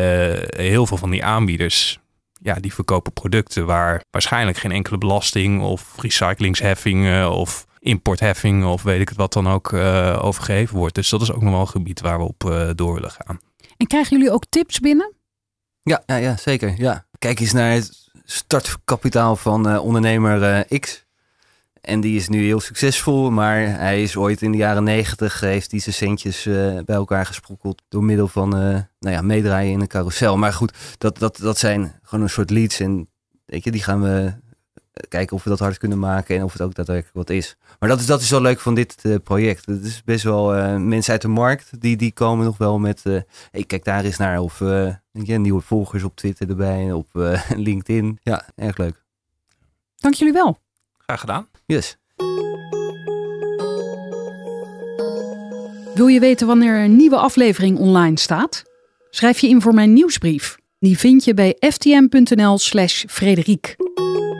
heel veel van die aanbieders, ja, die verkopen producten waar waarschijnlijk geen enkele belasting of recyclingsheffingen of importheffing of weet ik het wat dan ook uh, overgegeven wordt. Dus dat is ook nog wel een gebied waar we op eh, door willen gaan. En krijgen jullie ook tips binnen? Ja, ja, ja zeker. Ja. Kijk eens naar het startkapitaal van eh, ondernemer X. En die is nu heel succesvol, maar hij is ooit in de jaren negentig, heeft hij zijn centjes bij elkaar gesprokkeld door middel van nou ja, meedraaien in een carousel. Maar goed, dat, dat, dat zijn gewoon een soort leads en weet je, die gaan we kijken of we dat hard kunnen maken en of het ook daadwerkelijk wat is. Maar dat is, dat is wel leuk van dit eh, project. Het is best wel eh, mensen uit de markt die, die komen nog wel met. Uh, hey, kijk daar eens naar. Of uh, ja, nieuwe volgers op Twitter erbij, en op (laughs) LinkedIn. Ja, erg leuk. Dank jullie wel. Graag gedaan. Yes. Wil je weten wanneer een nieuwe aflevering online staat? Schrijf je in voor mijn nieuwsbrief. Die vind je bij ftm.nl/slash Frederiek.